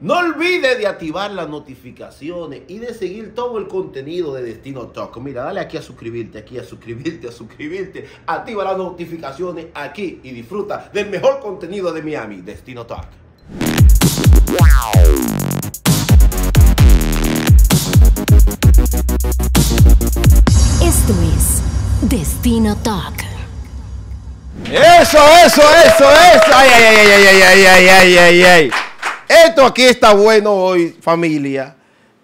No olvides de activar las notificaciones y de seguir todo el contenido de Destino Talk. Mira, dale aquí a suscribirte, aquí a suscribirte, a suscribirte. Activa las notificaciones aquí y disfruta del mejor contenido de Miami, Destino Talk. Esto es Destino Talk. Eso, eso, eso, eso. ay, ay, ay, ay, ay, ay, ay, ay. ay. Esto aquí está bueno hoy, familia,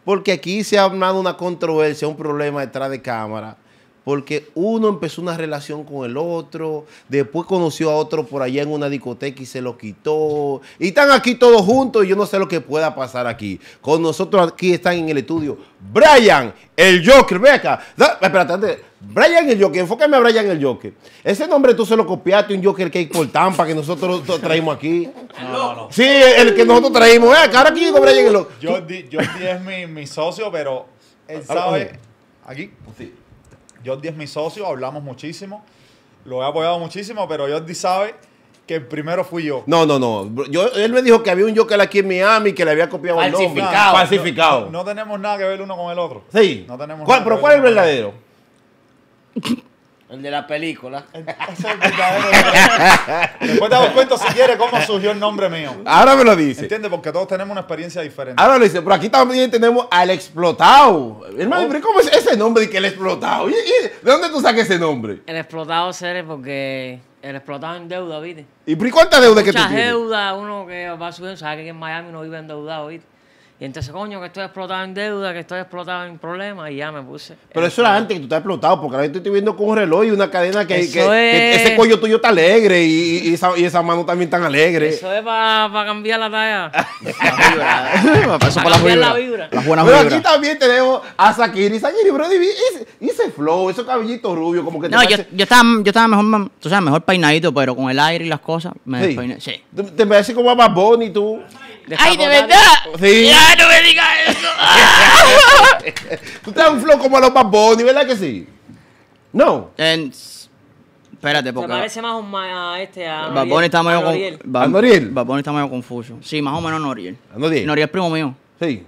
porque aquí se ha hablado una controversia, un problema detrás de cámara, porque uno empezó una relación con el otro, después conoció a otro por allá en una discoteca y se lo quitó, y están aquí todos juntos y yo no sé lo que pueda pasar aquí. Con nosotros aquí están en el estudio Brian, el Joker, ve acá. Espérate, Brian el Joker, enfócame a Brian el Joker. Ese nombre tú se lo copiaste un Joker que hay por Tampa que nosotros traímos aquí. No, no, Sí, el que nosotros traímos. Eh, ahora aquí digo Brian el Joker. Jordi, Jordi es mi, socio, pero él ah, sabe. Aquí. Sí. Jordi es mi socio, hablamos muchísimo. Lo he apoyado muchísimo, pero Jordi sabe que primero fui yo. No, no, no. Yo, él me dijo que había un Joker aquí en Miami que le había copiado nombre. Falsificado. No, tenemos nada que ver uno con el otro. Sí. No tenemos ¿Cuál, ¿Pero cuál es el verdadero? El de la película. Eso es el verdadero si quiere, cómo surgió el nombre mío. Ahora me lo dice. ¿Entiendes? Porque todos tenemos una experiencia diferente. Ahora lo dice, pero aquí también tenemos al explotado. Hermano, oh. ¿cómo es ese nombre de que el explotado? de dónde tú sacas ese nombre? El explotado, Seré porque el explotado en deuda, ¿viste? ¿Y por deuda deudas que tú deuda, tienes? Muchas deuda uno que va subiendo, sabe que en Miami No vive endeudado, ¿viste? Y entonces, coño, que estoy explotado en deuda, que estoy explotado en problemas, y ya me puse. Pero eso era antes que tú estás explotado, porque ahora yo te estoy viendo con un reloj y una cadena que, que, ese cuello tuyo está alegre y, y, esa, y, esa, mano también tan alegre. Eso es para cambiar la talla. la vibra. para, cambiar la, vibra. Pero aquí también te dejo a Sakiri. Sakiri, bro, y ese flow, esos cabellitos rubios, como que te No, yo, yo, estaba, yo estaba mejor, o sea mejor peinadito, pero con el aire y las cosas, me sí. Sí. ¿Te, parece como a Bad tú? ¡Ay, de verdad! Sí. Ah, no me digas eso! Tú te un flow como a los Bad ¿verdad que sí? No. Espérate, porque... Se parece más o menos a este, a está medio... confuso. Con... ¿A Noriel? Bad está medio confuso. Sí, más o menos Noriel. ¿A Noriel? Noriel es primo mío. Sí.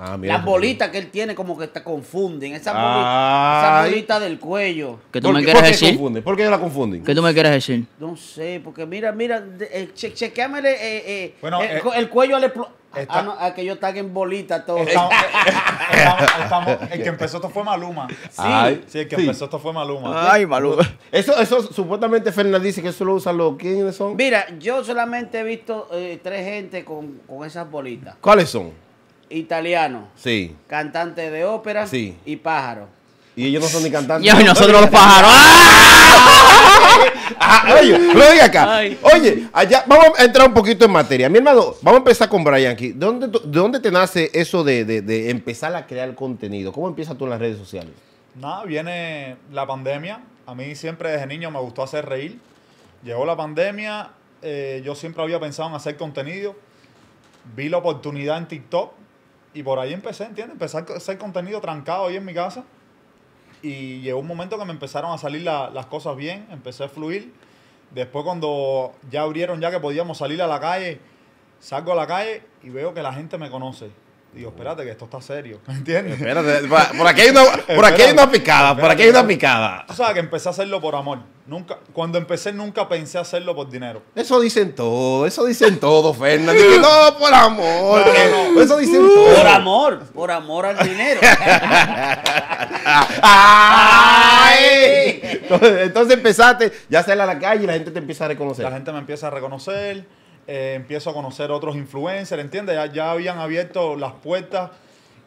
Ah, mira, Las bolitas que él tiene como que te confunden. Esas bolitas esa bolita del cuello. ¿Qué tú me quieres ¿por qué decir? Confunden? ¿Por qué la confunden? ¿Qué tú me quieres decir? No sé, porque mira, mira, eh, eh, eh, eh, bueno, el, cuello al, Ah, no, a que yo bolita todo. el que empezó esto fue Maluma. Sí, el que empezó esto fue Maluma. Ay, Maluma. Eso, eso supuestamente Fernández dice que eso lo usan los. ¿Quiénes son? Mira, yo solamente he visto eh, tres gente con, con esas bolitas. ¿Cuáles son? Italiano. Sí. Cantante de ópera. Sí. Y pájaro. Y ellos no son ni cantantes. Y nosotros los pájaros. Ah, ah oye, lo diga acá. Oye, allá, vamos a entrar un poquito en materia. Mi hermano, vamos a empezar con Brian aquí. ¿De dónde, dónde te nace eso de, empezar a crear contenido? ¿Cómo empiezas tú en las redes sociales? Nada, viene la pandemia. A mí siempre desde niño me gustó hacer reír. Llegó la pandemia, eh, yo siempre había pensado en hacer contenido. Vi la oportunidad en TikTok y por ahí empecé, ¿entiendes? Empezar a hacer contenido trancado ahí en mi casa y llegó un momento que me empezaron a salir las cosas bien, empecé a fluir. Después cuando ya abrieron, ya que podíamos salir a la calle, salgo a la calle y veo que la gente me conoce espérate, que esto está serio. ¿Me ¿Entiendes? Espérate, por aquí hay una, picada, por aquí hay una picada. O sea que empecé a hacerlo por amor. Nunca, cuando empecé, nunca pensé hacerlo por dinero. Eso dicen todo, eso dicen todos, Fernando. no, por amor. No, eso dicen Por amor, por amor al dinero. Entonces, entonces, empezaste, ya sales a la calle y la gente te empieza a reconocer. La gente me empieza a reconocer eh, empiezo a conocer otros influencers, ¿entiendes? Ya, habían abierto las puertas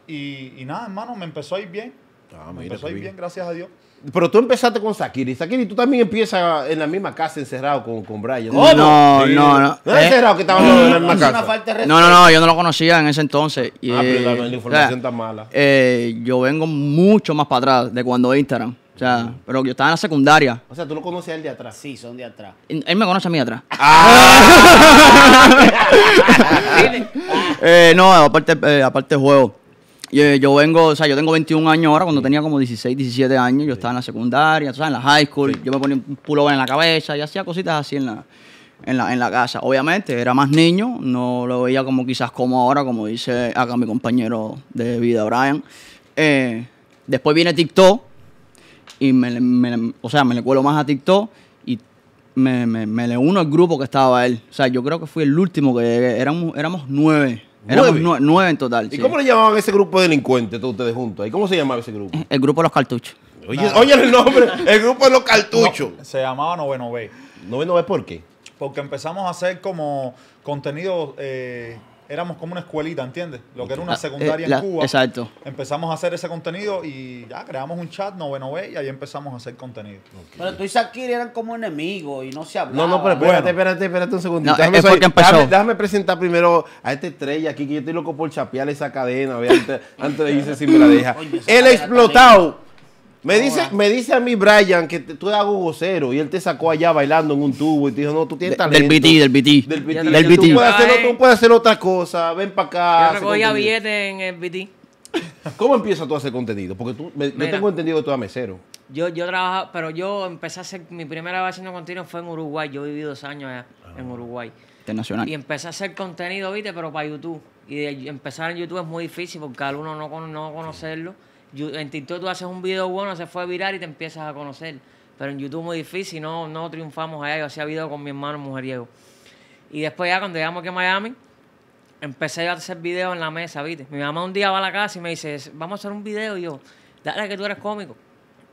y, nada, hermano, me empezó a ir bien. Ah, me empezó a ir bien, gracias a Dios. Pero tú empezaste con Sakiri. Sakiri, tú también empiezas en la misma casa encerrado con, con Brian. No, no, no. ¿No eh, encerrado que en no, no, no, yo no lo conocía en ese entonces. ah, pero la, eh, información está mala. yo vengo mucho más para atrás de cuando Instagram. O sea, pero yo estaba en la secundaria. O sea, tú lo conocías él de atrás. Sí, son de atrás. Él me conoce a mí de atrás. Ah. Eh, no, aparte, eh, aparte juego. Yo, yo vengo, o sea, yo tengo 21 años ahora, cuando tenía como 16, 17 años, yo estaba en la secundaria, o sea, en la high school, yo me ponía un pullover en la cabeza y hacía cositas así en la, en la, en la casa. Obviamente, era más niño, no lo veía como quizás como ahora, como dice acá mi compañero de vida, Brian. Eh, después viene TikTok, y me, me, o sea, me le cuelo más a TikTok y me, le uno al grupo que estaba él. O sea, yo creo que fui el último que llegué. Éramos, éramos nueve. ¿Nueve? nueve, en total. ¿Y cómo le llamaban ese grupo delincuente, delincuentes todos ustedes juntos? ¿Y cómo se llamaba ese grupo? El grupo de los cartuchos. Oye, oye el nombre, el grupo de los cartuchos. se llamaba Noveno B. por qué? Porque empezamos a hacer como contenido... Eh, éramos como una escuelita, ¿entiendes? Lo que era una ah, eh, secundaria en Cuba. exacto. Empezamos a hacer ese contenido y ya creamos un chat noveno ve, y ahí empezamos a hacer contenido. Pero tú y Sakiri eran como enemigos y no se hablaban. No, no, pero espérate, espérate, espérate un segundito. déjame, es porque empezó. Déjame, presentar primero a esta estrella aquí que yo estoy loco por chapear esa cadena, antes, antes, de irse sin me la deja. Él ha explotado. Me dice, me dice a mí Brian que tú eras gogocero y él te sacó allá bailando en un tubo y te dijo, no, tú tienes talento. Del BT, del BT. Del BT. Tú, puedes hacer, tú puedes hacer otra cosa, ven para acá. Yo recogía billetes en el BT. ¿Cómo empiezas tú a hacer contenido? Porque tú, me, yo tengo entendido que tú eres mesero. Yo, yo trabajaba, pero yo empecé a hacer, mi primera vez haciendo contenido fue en Uruguay. Yo viví dos años allá, ah. en Uruguay. Internacional. Y empecé a hacer contenido, viste, pero para YouTube. Y empezar en YouTube es muy difícil porque al uno no, no conocerlo en TikTok tú haces un video bueno, se fue a virar y te empiezas a conocer. Pero en YouTube muy difícil, no, no triunfamos allá. Yo hacía video con mi hermano mujeriego. Y después ya cuando llegamos aquí a Miami, empecé a hacer videos en la mesa, ¿viste? Mi mamá un día va a la casa y me dice, vamos a hacer un video. Y yo, dale que tú eres cómico.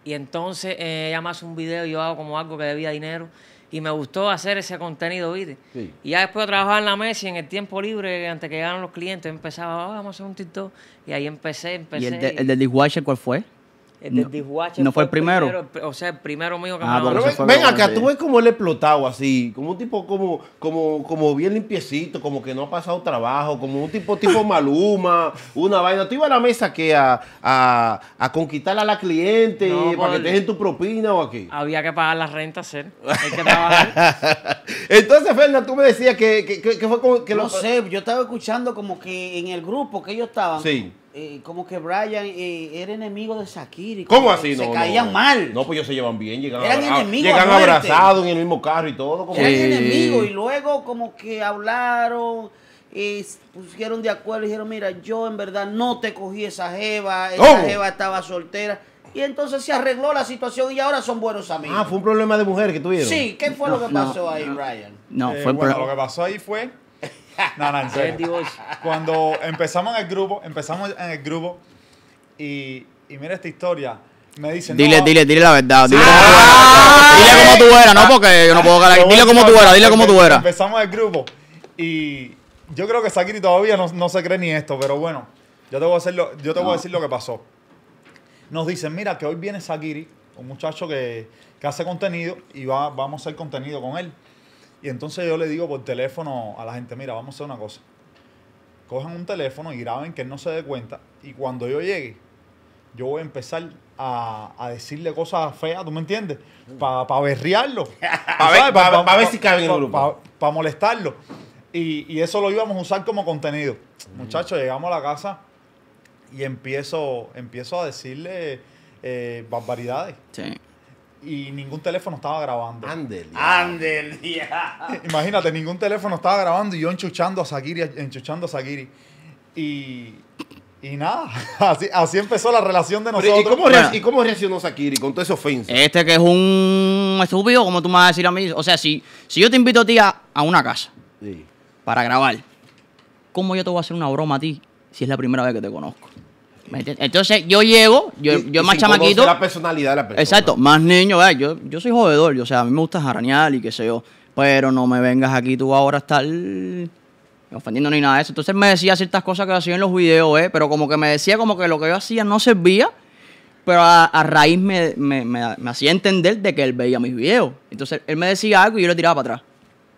Y entonces eh, ella me hace un video y yo hago como algo que debía dinero y me gustó hacer ese contenido, ¿viste? Y ya después de trabajar en la mesa y en el tiempo libre, antes que llegaran los clientes, empezaba, ah, vamos a hacer un TikTok. Y ahí empecé, empecé. ¿Y el, el del dishwasher cuál fue? Este, no, fue, el primero. O sea, el primero mío que me ah, acá, tú ves como él explotado así, como un tipo como, como, como bien limpiecito, como que no ha pasado trabajo, como un tipo tipo maluma, una vaina. Tú ibas a la mesa que a, conquistar a la cliente para que te dejen tu propina o aquí. Había que pagar la renta, ser. Entonces, Fernando, tú me decías que, fue como que lo. sé, yo estaba escuchando como que en el grupo que ellos estaban. Sí eh, como que Brian eh, era enemigo de Shakira. Y ¿Cómo así? Se caían mal. No, pues ellos se llevan bien. Llegan, Eran enemigos llegan abrazados en el mismo carro y todo. Como Eran enemigos y luego como que hablaron y eh, pusieron de acuerdo y dijeron, mira, yo en verdad no te cogí esa jeva, esa jeva estaba soltera. Y entonces se arregló la situación y ahora son buenos amigos. Ah, fue un problema de mujer que tuvieron. Sí, ¿qué fue lo que pasó ahí, Brian? No, eh, fue bueno, lo que pasó ahí fue cuando empezamos en el grupo, empezamos en el grupo y, mira esta historia. Me dicen, dile, dile, dile la verdad. Dile, ah, como tú eras. no porque yo no puedo Dile como tú eras, dile como tú eras. Empezamos el grupo y yo creo que Sakiri todavía no, se cree ni esto, pero bueno, yo te voy a, yo te voy a decir lo que pasó. Nos dicen, mira, que hoy viene Sakiri, un muchacho que, que hace contenido y va, vamos a hacer contenido con él. Y entonces yo le digo por teléfono a la gente, mira, vamos a hacer una cosa. Cojan un teléfono y graben que él no se dé cuenta. Y cuando yo llegue, yo voy a empezar a, decirle cosas feas, ¿tú me entiendes? Para pa berrearlo. para ver, Para molestarlo. Y, eso lo íbamos a usar como contenido. Muchachos, mm. llegamos a la casa y empiezo, empiezo a decirle eh, barbaridades. Sí y ningún teléfono estaba grabando. Andel. Andel, Imagínate, ningún teléfono estaba grabando y yo enchuchando a Sakiri, enchuchando a Sakiri. Y, y nada, así, así empezó la relación de nosotros. ¿y, cómo reaccionó Sakiri con todo ese ofensa? Este que es un estúpido, como tú me vas a decir a mí. O sea, si, si yo te invito a ti a, una casa para grabar, ¿cómo yo te voy a hacer una broma a ti si es la primera vez que te conozco? Entonces yo llego, yo, yo más chamaquito. la personalidad Exacto, más niño, yo, soy jodedor, yo, o sea, a mí me gusta jaranear y qué sé yo, pero no me vengas aquí tú ahora a estar ofendiendo ni nada de eso. Entonces me decía ciertas cosas que hacía en los videos, ¿eh? pero como que me decía como que lo que yo hacía no servía, pero a, raíz me, hacía entender de que él veía mis videos. Entonces él me decía algo y yo le tiraba para atrás.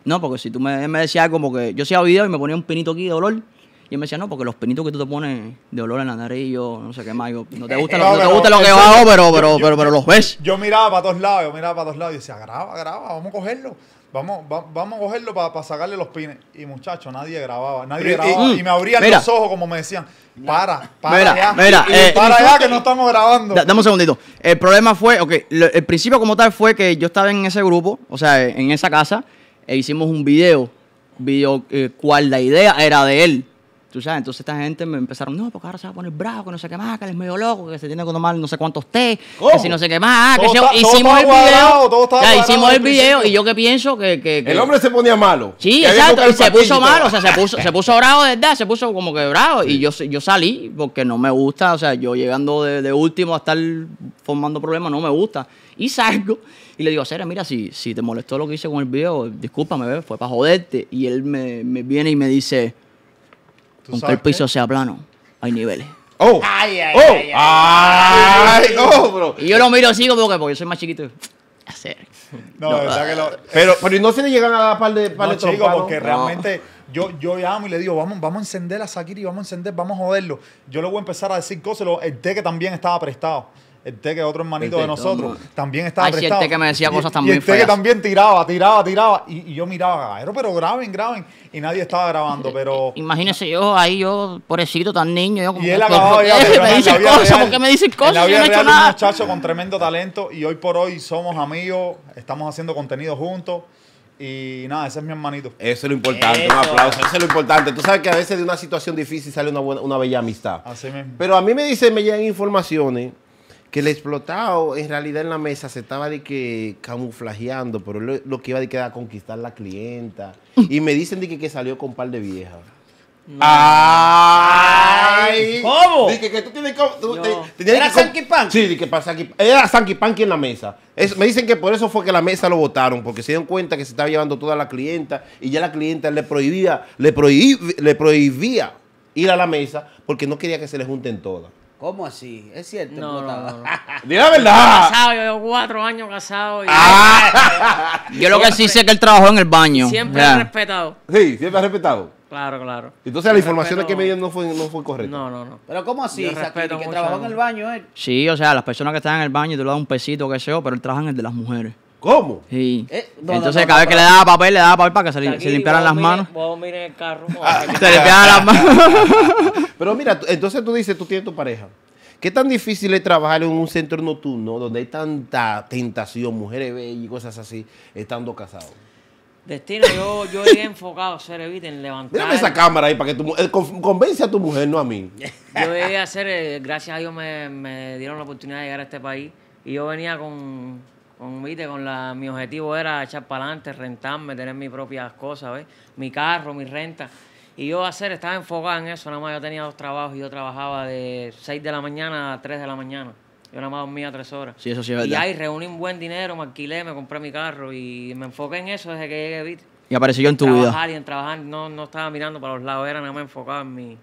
No, porque si tú me, me decías como que yo hacía videos y me ponía un pinito aquí de dolor y me decía, no, porque los pinitos que tú te pones de olor en la nariz, no sé qué más, no te eh, gusta, eh, lo, no, te gusta lo que hago, pero, pero, los ves. Yo miraba para todos lados, yo miraba para todos lados y decía, graba, graba, vamos a cogerlo. Vamos, vamos a cogerlo para sacarle los pines. Y muchachos, nadie grababa, nadie grababa. Y, me abrían los ojos como me decían, para, para allá, eh, para allá que no estamos grabando. dame un segundito. El problema fue, ok, el principio como tal fue que yo estaba en ese grupo, o sea, en esa casa, e hicimos un video, video la idea era de él. Tú sabes, entonces esta gente me empezaron, no, porque ahora se va a poner bravo, que no sé qué más, que él es medio loco, que se tiene que tomar no sé cuántos té, que si no sé qué más, ah, que está, hicimos el video. Ya, hicimos el video y yo que pienso que, que, El hombre se ponía malo. Sí, exacto, y se puso malo, o sea, se puso, se puso bravo de verdad, se puso como que bravo. Y yo, yo salí porque no me gusta, o sea, yo llegando de, último a estar formando problemas, no me gusta. Y salgo y le digo, Cera, mira, si, si te molestó lo que hice con el video, discúlpame, fue para joderte. Y él me, me viene y me dice con que el piso sea plano, hay niveles. Oh. Ay, ay, oh. Ay, ay, ay, bro. Y yo lo miro así como que porque yo soy más chiquito. No, no de verdad que lo, pero, pero no se le llegan a dar par de, par no, chico, porque realmente yo, yo llamo y le digo, vamos, vamos a encender a Sakiri, vamos a encender, vamos a joderlo. Yo le voy a empezar a decir cosas, el que también estaba prestado el Teque, otro hermanito de nosotros, también estaba Ay, el Teque me decía cosas también el Teque también tiraba, tiraba, tiraba. Y, yo miraba, pero, pero graben, graben. Y nadie estaba grabando, pero... Imagínese yo ahí, yo, pobrecito, tan niño. y él acababa Me ¿por me dicen cosas? yo no he hecho nada. un muchacho con tremendo talento y hoy por hoy somos amigos, estamos haciendo contenido juntos. Y nada, ese es mi hermanito. Eso es lo importante, un aplauso. Eso es lo importante. Tú sabes que a veces de una situación difícil sale una, bella amistad. Así mismo. Pero a mí me dice me llegan informaciones que el explotado en realidad en la mesa se estaba de que camuflajeando, pero lo, que iba de que era conquistar la clienta. Y me dicen de que, salió con un par de viejas. Ay, ¿Cómo? Dije que tú tienes que. ¿Era Sanky Sí, Era Sanky en la mesa. me dicen que por eso fue que la mesa lo votaron, porque se dieron cuenta que se estaba llevando toda la clienta y ya la clienta le prohibía, le, le prohibía ir a la mesa porque no quería que se le junten todas. ¿Cómo así? ¿Es cierto? No, no, no, no. la verdad. Yo casado, yo llevo cuatro años casado. Y... Ah. Yo lo que sí sé es que él trabajó en el baño. Siempre lo respetado. Sí, siempre ha respetado. Claro, claro. Entonces la información que me dieron no fue, no fue correcta. No, no, no. Pero ¿cómo así? O que, trabajó en el baño él. Eh. Sí, o sea, las personas que están en el baño, te lo dan un pesito, qué sé yo, pero él trabaja en el de las mujeres. ¿Cómo? Sí. Eh, entonces, cada vez que le daba papel, le daba papel para que se, limpiaran las manos. el carro. se limpiaran las manos. Ah, pero mira, entonces tú dices, tú tienes tu pareja. ¿Qué tan difícil es trabajar en un centro nocturno donde hay tanta tentación, mujeres bellas y cosas así, estando casados? Destino, yo, yo he enfocado, ser evita en levantar. Mírame esa cámara ahí para que tu mujer eh, convence a tu mujer, no a mí. Yo iba a hacer, eh, gracias a Dios me dieron la oportunidad de llegar a este país y yo venía con con, con mi objetivo era echar para adelante, rentarme, tener mis propias cosas, mi carro, mi renta. Y yo hacer, estaba enfocada en eso, nada más yo tenía dos trabajos y yo trabajaba de 6 de la mañana a 3 de la mañana. Yo nada más dormía tres horas. eso Y ahí reuní un buen dinero, me alquilé, me compré mi carro y me enfoqué en eso desde que llegué a Y apareció en tu trabajar vida. Y en trabajar, no, no estaba mirando para los lados, era nada más enfocado en mi...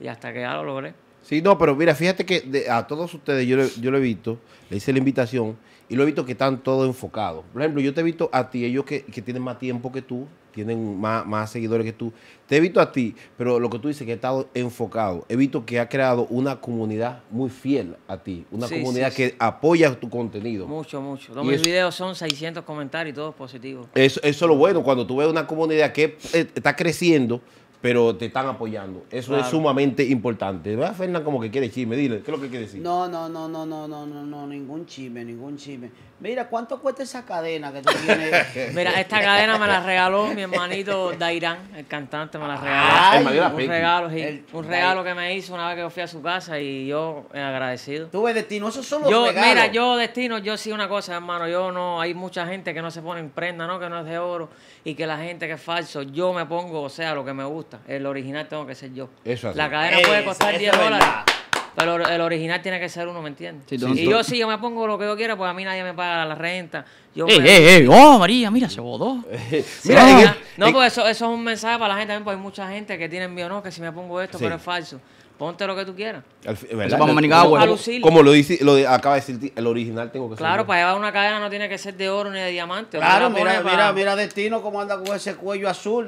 Y hasta que ya lo logré. Sí, no, pero mira, fíjate que a todos ustedes, yo, yo lo he visto, le hice la invitación y lo he visto que están todos enfocados. Por ejemplo, yo te he visto a ti, ellos que, tienen más tiempo que tú, tienen más, más, seguidores que tú. Te he visto a ti, pero lo que tú dices que he estado enfocado. He visto que ha creado una comunidad muy fiel a ti, una comunidad que apoya tu contenido. Mucho, mucho. Los mis videos son 600 comentarios y todos positivos. Eso, eso, es lo bueno, cuando tú ves una comunidad que eh, está creciendo pero te están apoyando. Eso es sumamente importante. ¿Verdad, Fernan, Como que quiere chisme, dile, ¿qué es lo que quiere decir? No, no, no, no, no, no, no, no, ningún chisme, ningún chisme. Mira, ¿cuánto cuesta esa cadena que tú tienes? Mira, esta cadena me la regaló mi hermanito Dairán, el cantante, me la regaló. Ah, un, regalo, un regalo que me hizo una vez que fui a su casa y yo he eh, agradecido. Tú ves, Destino, esos son los yo, Mira, yo, Destino, yo sí una cosa, hermano, yo no, hay mucha gente que no se pone en prenda, ¿no? Que no es de oro y que la gente que es falso, yo me pongo, o sea, lo que me gusta, el original tengo que ser yo. La cadena puede costar 10 dólares. Pero el original tiene que ser uno, ¿me entiendes? y yo si yo me pongo lo que yo quiera, pues a mí nadie me paga la renta. eh! ¡Oh, María! Mira, se bodó. mira, no, pues eso, eso es un mensaje para la gente también, porque hay mucha gente que tiene miedo, no, que si me pongo esto, pero es falso. Ponte lo que tú quieras. vamos a Como lo, dice, lo de, acaba de decir, el original tengo que ser Claro, para llevar una cadena no tiene que ser de oro ni de diamante. Claro, mira, mira, mira Destino cómo anda con ese cuello azul.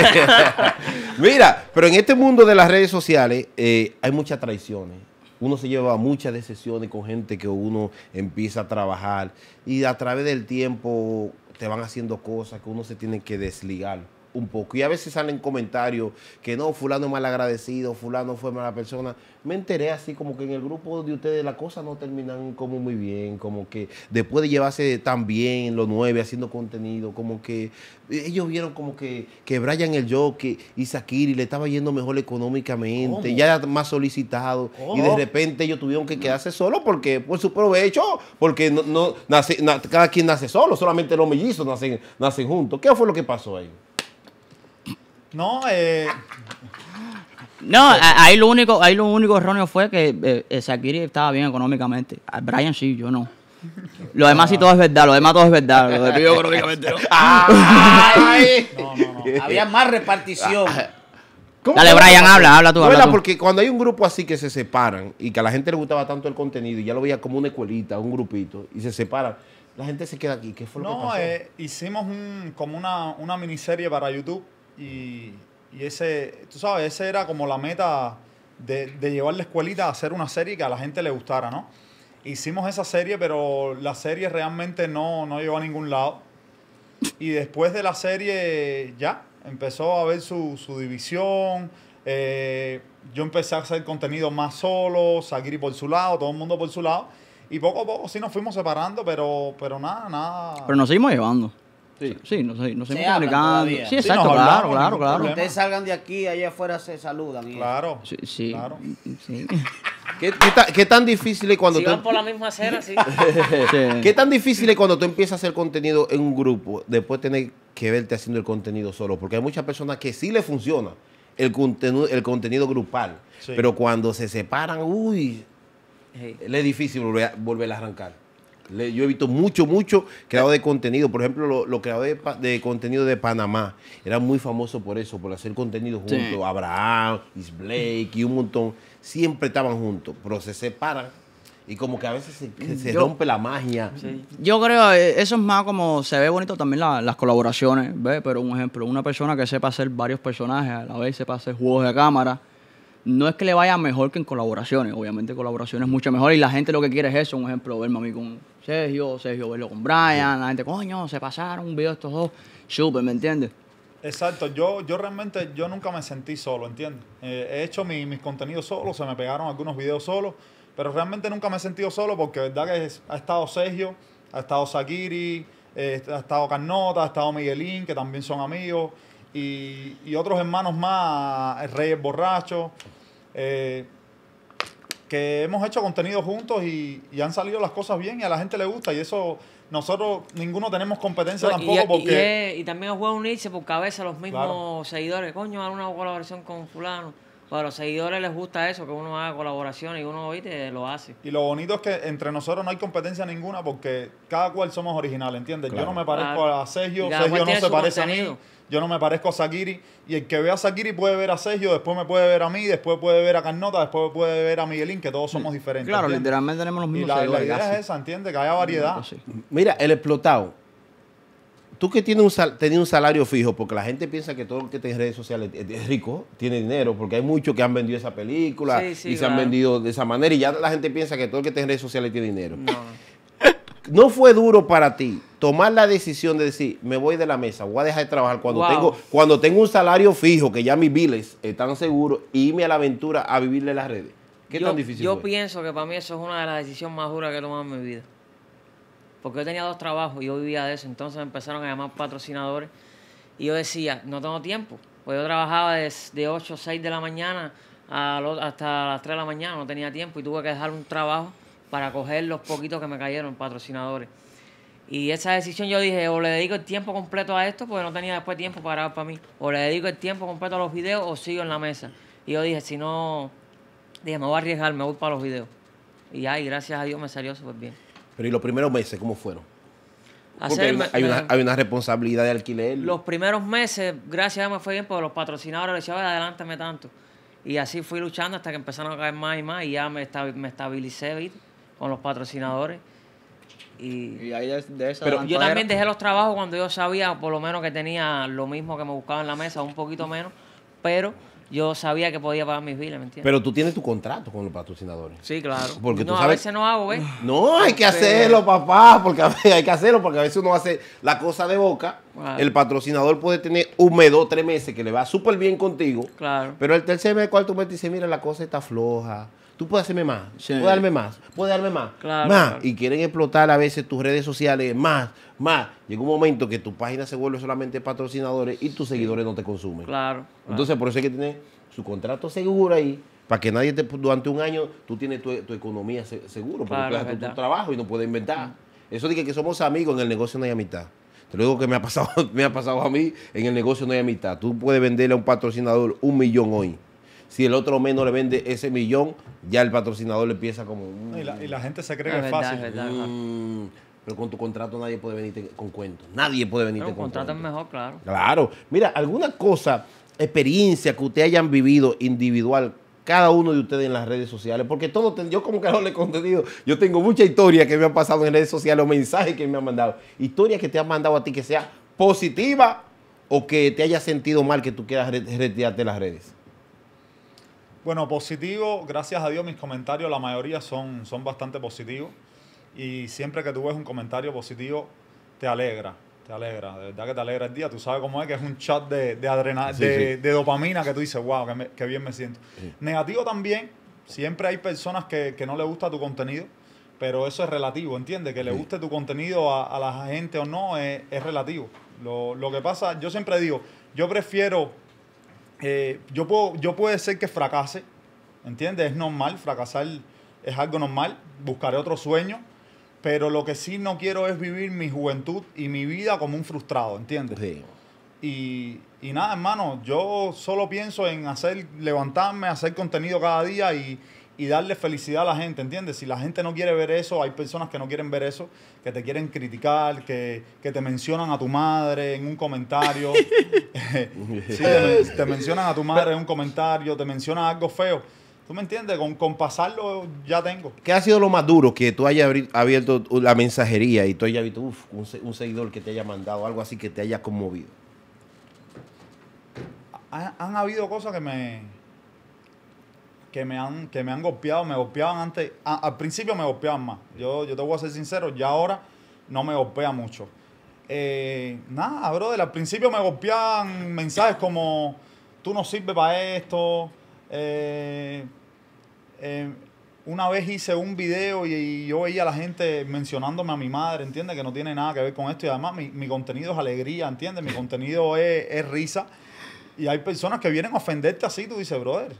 mira, pero en este mundo de las redes sociales eh, hay muchas traiciones. Uno se lleva muchas decepciones con gente que uno empieza a trabajar y a través del tiempo te van haciendo cosas que uno se tiene que desligar un poco. Y a veces salen comentarios que no, fulano es mal agradecido, fulano fue mala persona. Me enteré así como que en el grupo de ustedes las cosas no terminan como muy bien, como que después de llevarse tan bien los nueve haciendo contenido, como que ellos vieron como que, que Brian el Joker y Sakiri le estaba yendo mejor económicamente, ya era más solicitado y de repente ellos tuvieron que quedarse solo porque por su provecho, porque no, nace, cada quien nace solo, solamente los mellizos nacen, nacen juntos. ¿Qué fue lo que pasó ahí? No, eh... No, ahí lo único, ahí lo único erróneo fue que eh, eh, Sakiri estaba bien económicamente. Brian sí, yo no. Lo demás sí todo es verdad, lo demás todo es verdad. Lo económicamente No, Había más repartición. Dale, Brian, habla, habla tú, habla porque cuando hay un grupo así que se separan y que a la gente le gustaba tanto el contenido y ya lo veía como una escuelita, un grupito, y se separan, la gente se queda aquí. ¿Qué fue lo que pasó? Eh, hicimos como una, una miniserie para YouTube y, ese, tú sabes, esa era como la meta de, llevar la escuelita a hacer una serie que a la gente le gustara, ¿no? Hicimos esa serie, pero la serie realmente no, llegó a ningún lado. Y después de la serie, ya, empezó a haber su, división. Eh, yo empecé a hacer contenido más solo, salir por su lado, todo el mundo por su lado. Y poco a poco sí nos fuimos separando, pero, pero nada, nada. Pero nos seguimos llevando. Sí, sí nos, nos comunicando. sí, exacto, claro, claro, claro. Ustedes salgan de aquí, allá afuera se saludan. ¿eh? claro. Sí, sí. ¿Qué, tan difícil es cuando tú... van por la misma acera, sí. ¿Qué tan difícil es cuando tú empiezas a hacer contenido en un grupo, después tener que verte haciendo el contenido solo? Porque hay muchas personas que sí le funciona el, el contenido grupal, pero cuando se separan, uy, le es difícil volver a arrancar yo he visto mucho, mucho creado de contenido. Por ejemplo, los lo creado de, contenido de Panamá Era muy famoso por eso, por hacer contenido junto. Abraham, Is Blake y un montón. Siempre estaban juntos, pero se separan. Y como que a veces se, rompe la magia. Yo creo, eh, eso es más como se ve bonito también las colaboraciones, ve Pero un ejemplo, una persona que sepa hacer varios personajes, a la vez sepa hacer juegos de cámara, no es que le vaya mejor que en colaboraciones, obviamente colaboraciones mucho mejor y la gente lo que quiere es eso, un ejemplo, verme a mí con Sergio, Sergio verlo con Brian, la gente, coño, se pasaron, un video de estos dos, súper, ¿me entiendes? Exacto, yo, yo realmente yo nunca me sentí solo, ¿entiendes? Eh, he hecho mis contenidos solo, se me pegaron algunos videos solos, pero realmente nunca me he sentido solo porque verdad que ha estado Sergio, ha estado Sakiri, eh, ha estado Carnota, ha estado Miguelín, que también son amigos, y, y otros hermanos más, Reyes Borracho, eh, que hemos hecho contenido juntos y, han salido las cosas bien y a la gente le gusta y eso nosotros ninguno tenemos competencia tampoco y, porque y, y, también es bueno unirse por cabeza los mismos seguidores coño hago una colaboración con fulano para a los seguidores les gusta eso que uno haga colaboración y uno lo hace y lo bonito es que entre nosotros no hay competencia ninguna porque cada cual somos originales ¿entiendes? yo no me parezco a Sergio Sergio no se parece a mí yo no me parezco a Sakiri. Y el que vea a Sakiri puede ver a Sergio, después me puede ver a mí, después puede ver a Carnota, después puede ver a Miguelín, que todos somos mm, diferentes. Claro, literalmente tenemos los mismos. Y la, idea es esa, ¿entiendes? Que haya variedad. Mira, el explotado. Tú que tienes un un salario fijo, porque la gente piensa que todo el que tiene redes sociales es rico, tiene dinero, porque hay muchos que han vendido esa película y se han vendido de esa manera, y ya la gente piensa que todo el que tiene redes sociales tiene dinero. No no fue duro para ti tomar la decisión de decir, me voy de la mesa, voy a dejar de trabajar cuando, tengo, cuando tengo un salario fijo, que ya mis biles están seguros, y irme a la aventura a vivirle las redes? ¿Qué yo, tan difícil Yo pienso que para mí eso es una de las decisiones más duras que he tomado en mi vida. Porque yo tenía dos trabajos y yo vivía de eso. Entonces me empezaron a llamar patrocinadores y yo decía, no tengo tiempo. Pues yo trabajaba de, 8 o 6 de la mañana hasta las 3 de la mañana, no tenía tiempo y tuve que dejar un trabajo para coger los poquitos que me cayeron, patrocinadores. Y esa decisión yo dije, o le dedico el tiempo completo a esto, porque no tenía después tiempo para, para mí, o le dedico el tiempo completo a los videos o sigo en la mesa. Y yo dije, si no, dije, me voy a arriesgar, me voy para los videos. Y ay, gracias a Dios me salió súper bien. Pero ¿y los primeros meses cómo fueron? Porque hay, una, hay, una, responsabilidad de alquiler. Los primeros meses, gracias a Dios me fue bien, porque los patrocinadores le decían, adelántame tanto. Y así fui luchando hasta que empezaron a caer más y más y ya me, me estabilicé, con los patrocinadores. Y, ahí de, de esa yo también dejé pues los trabajos cuando yo sabía, por lo menos, que tenía lo mismo que me buscaba en la mesa, un poquito menos, pero yo sabía que podía pagar mis biles, ¿me entiendes? Pero tú tienes tu contrato con los patrocinadores. Sí, claro. Porque tú a veces no hago, ¿ves? No, hay que este, hacerlo, papá, porque a veces hay que hacerlo, porque a veces uno hace la cosa de boca. El patrocinador puede tener un mes, o tres meses que le va súper bien contigo. Claro. Pero el tercer mes, cuarto mes, dice, mira, la cosa está floja tú puedes hacerme más, puedes darme más, puedes darme más, más. Y quieren explotar a veces tus redes sociales más, más. Llega un momento que tu página se vuelve solamente patrocinadores y tus seguidores no te consumen. Claro. Entonces, por eso es que tener su contrato seguro ahí. Para que nadie te, durante un año, tú tienes tu, economía seguro, porque tú haces tu, trabajo y no puedes inventar. Eso dije que somos amigos, en el negocio no hay amistad. Te lo digo que me ha pasado, me ha pasado a mí, en el negocio no hay amistad. Tú puedes venderle a un patrocinador un millón hoy si el otro menos le vende ese millón, ya el patrocinador le empieza como... Y, la, mm. gente se cree que es fácil. Mm. pero con tu contrato nadie puede venirte con cuentos. Nadie puede venirte con cuentos. contrato es mejor, claro. Claro. Mira, alguna cosa, experiencia que ustedes hayan vivido individual cada uno de ustedes en las redes sociales, porque todo, yo como que le he contenido, yo tengo mucha historia que me han pasado en redes sociales, los mensajes que me han mandado, historias que te han mandado a ti que sea positiva o que te haya sentido mal que tú quieras retirarte de las redes. Bueno, positivo, gracias a Dios mis comentarios, la mayoría son, son bastante positivos. Y siempre que tú ves un comentario positivo, te alegra, te alegra, de verdad que te alegra el día. Tú sabes cómo es, que es un chat de, de de, dopamina que tú dices, wow, qué, bien me siento. Negativo también, siempre hay personas que, no le gusta tu contenido, pero eso es relativo, ¿entiendes? Que le guste tu contenido a, la gente o no es, relativo. Lo, lo que pasa, yo siempre digo, yo prefiero eh, yo, puedo, yo puede ser que fracase, ¿entiendes? Es normal, fracasar es algo normal, buscaré otro sueño, pero lo que sí no quiero es vivir mi juventud y mi vida como un frustrado, ¿entiendes? Sí. Y, y nada, hermano, yo solo pienso en hacer, levantarme, hacer contenido cada día y, y darle felicidad a la gente, ¿entiendes? Si la gente no quiere ver eso, hay personas que no quieren ver eso, que te quieren criticar, que, te mencionan a tu madre en un comentario. sí, te, mencionan a tu madre en un comentario, te mencionan algo feo. ¿Tú me entiendes? Con, con pasarlo ya tengo. ¿Qué ha sido lo más duro que tú hayas abierto la mensajería y tú hayas visto un, seguidor que te haya mandado algo así que te haya conmovido? han habido cosas que me, que me han, que me han golpeado, me golpeaban antes, al principio me golpeaban más. Yo, yo te voy a ser sincero, ya ahora no me golpea mucho. Eh, nada, brother, al principio me golpeaban mensajes como, tú no sirves para esto. Eh, eh, una vez hice un video y, yo veía a la gente mencionándome a mi madre, ¿entiendes? Que no tiene nada que ver con esto y además mi, contenido es alegría, ¿entiendes? Mi contenido es risa. Y hay personas que vienen a ofenderte así, tú dices, brother,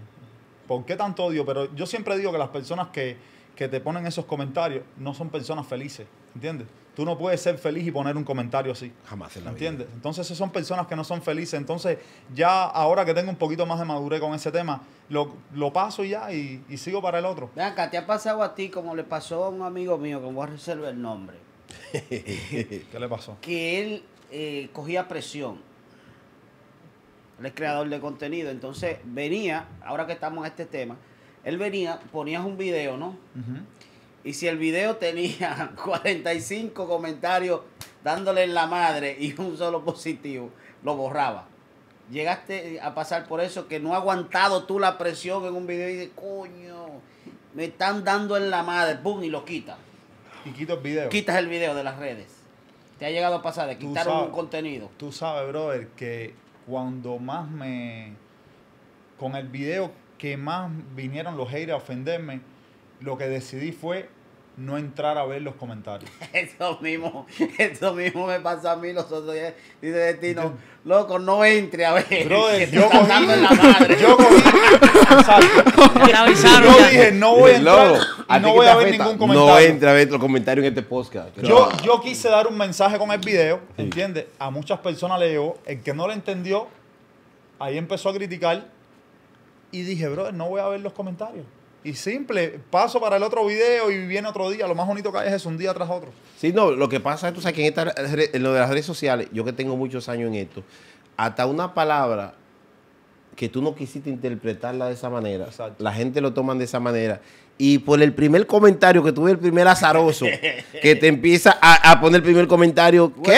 ¿Por qué tanto odio? Pero yo siempre digo que las personas que, te ponen esos comentarios no son personas felices, ¿entiendes? Tú no puedes ser feliz y poner un comentario así. Jamás en la ¿Entiendes? Entonces, esas son personas que no son felices. Entonces, ya ahora que tengo un poquito más de madurez con ese tema, lo, lo paso ya y, sigo para el otro. Vean, ¿qué ¿te ha pasado a ti como le pasó a un amigo mío, que voy a reservar el nombre? ¿Qué le pasó? Que él eh, cogía presión. Él es creador de contenido. Entonces venía, ahora que estamos en este tema, él venía, ponías un video, ¿no? Y si el video tenía 45 comentarios dándole en la madre y un solo positivo, lo borraba. Llegaste a pasar por eso que no ha aguantado tú la presión en un video y dices, coño, me están dando en la madre, ¡pum! y lo quita. Y quitas el video. Quitas el video de las redes. Te ha llegado a pasar de quitar un contenido. Tú sabes, brother, que cuando más me... Con el video que más vinieron los haters a ofenderme, lo que decidí fue no entrar a ver los comentarios. Eso mismo, eso mismo me pasa a mí los otros días. Dice Destino, loco, no entre a ver. yo, cogí, yo cogí, yo yo dije, no voy a entrar no voy a ver ningún comentario. No entra a ver los comentarios en este podcast. Yo, quise dar un mensaje con el video, ¿entiendes? A muchas personas le llegó. El que no lo entendió, ahí empezó a criticar. Y dije, brother, no voy a ver los comentarios. Y simple, paso para el otro video y viene otro día. Lo más bonito que hay es un día tras otro. Sí, no, lo que pasa es tú que en, lo de las redes sociales, yo que tengo muchos años en esto, hasta una palabra que tú no quisiste interpretarla de esa manera, la gente lo toma de esa manera y por el primer comentario que tuve, el primer azaroso, que te empieza a, poner el primer comentario, que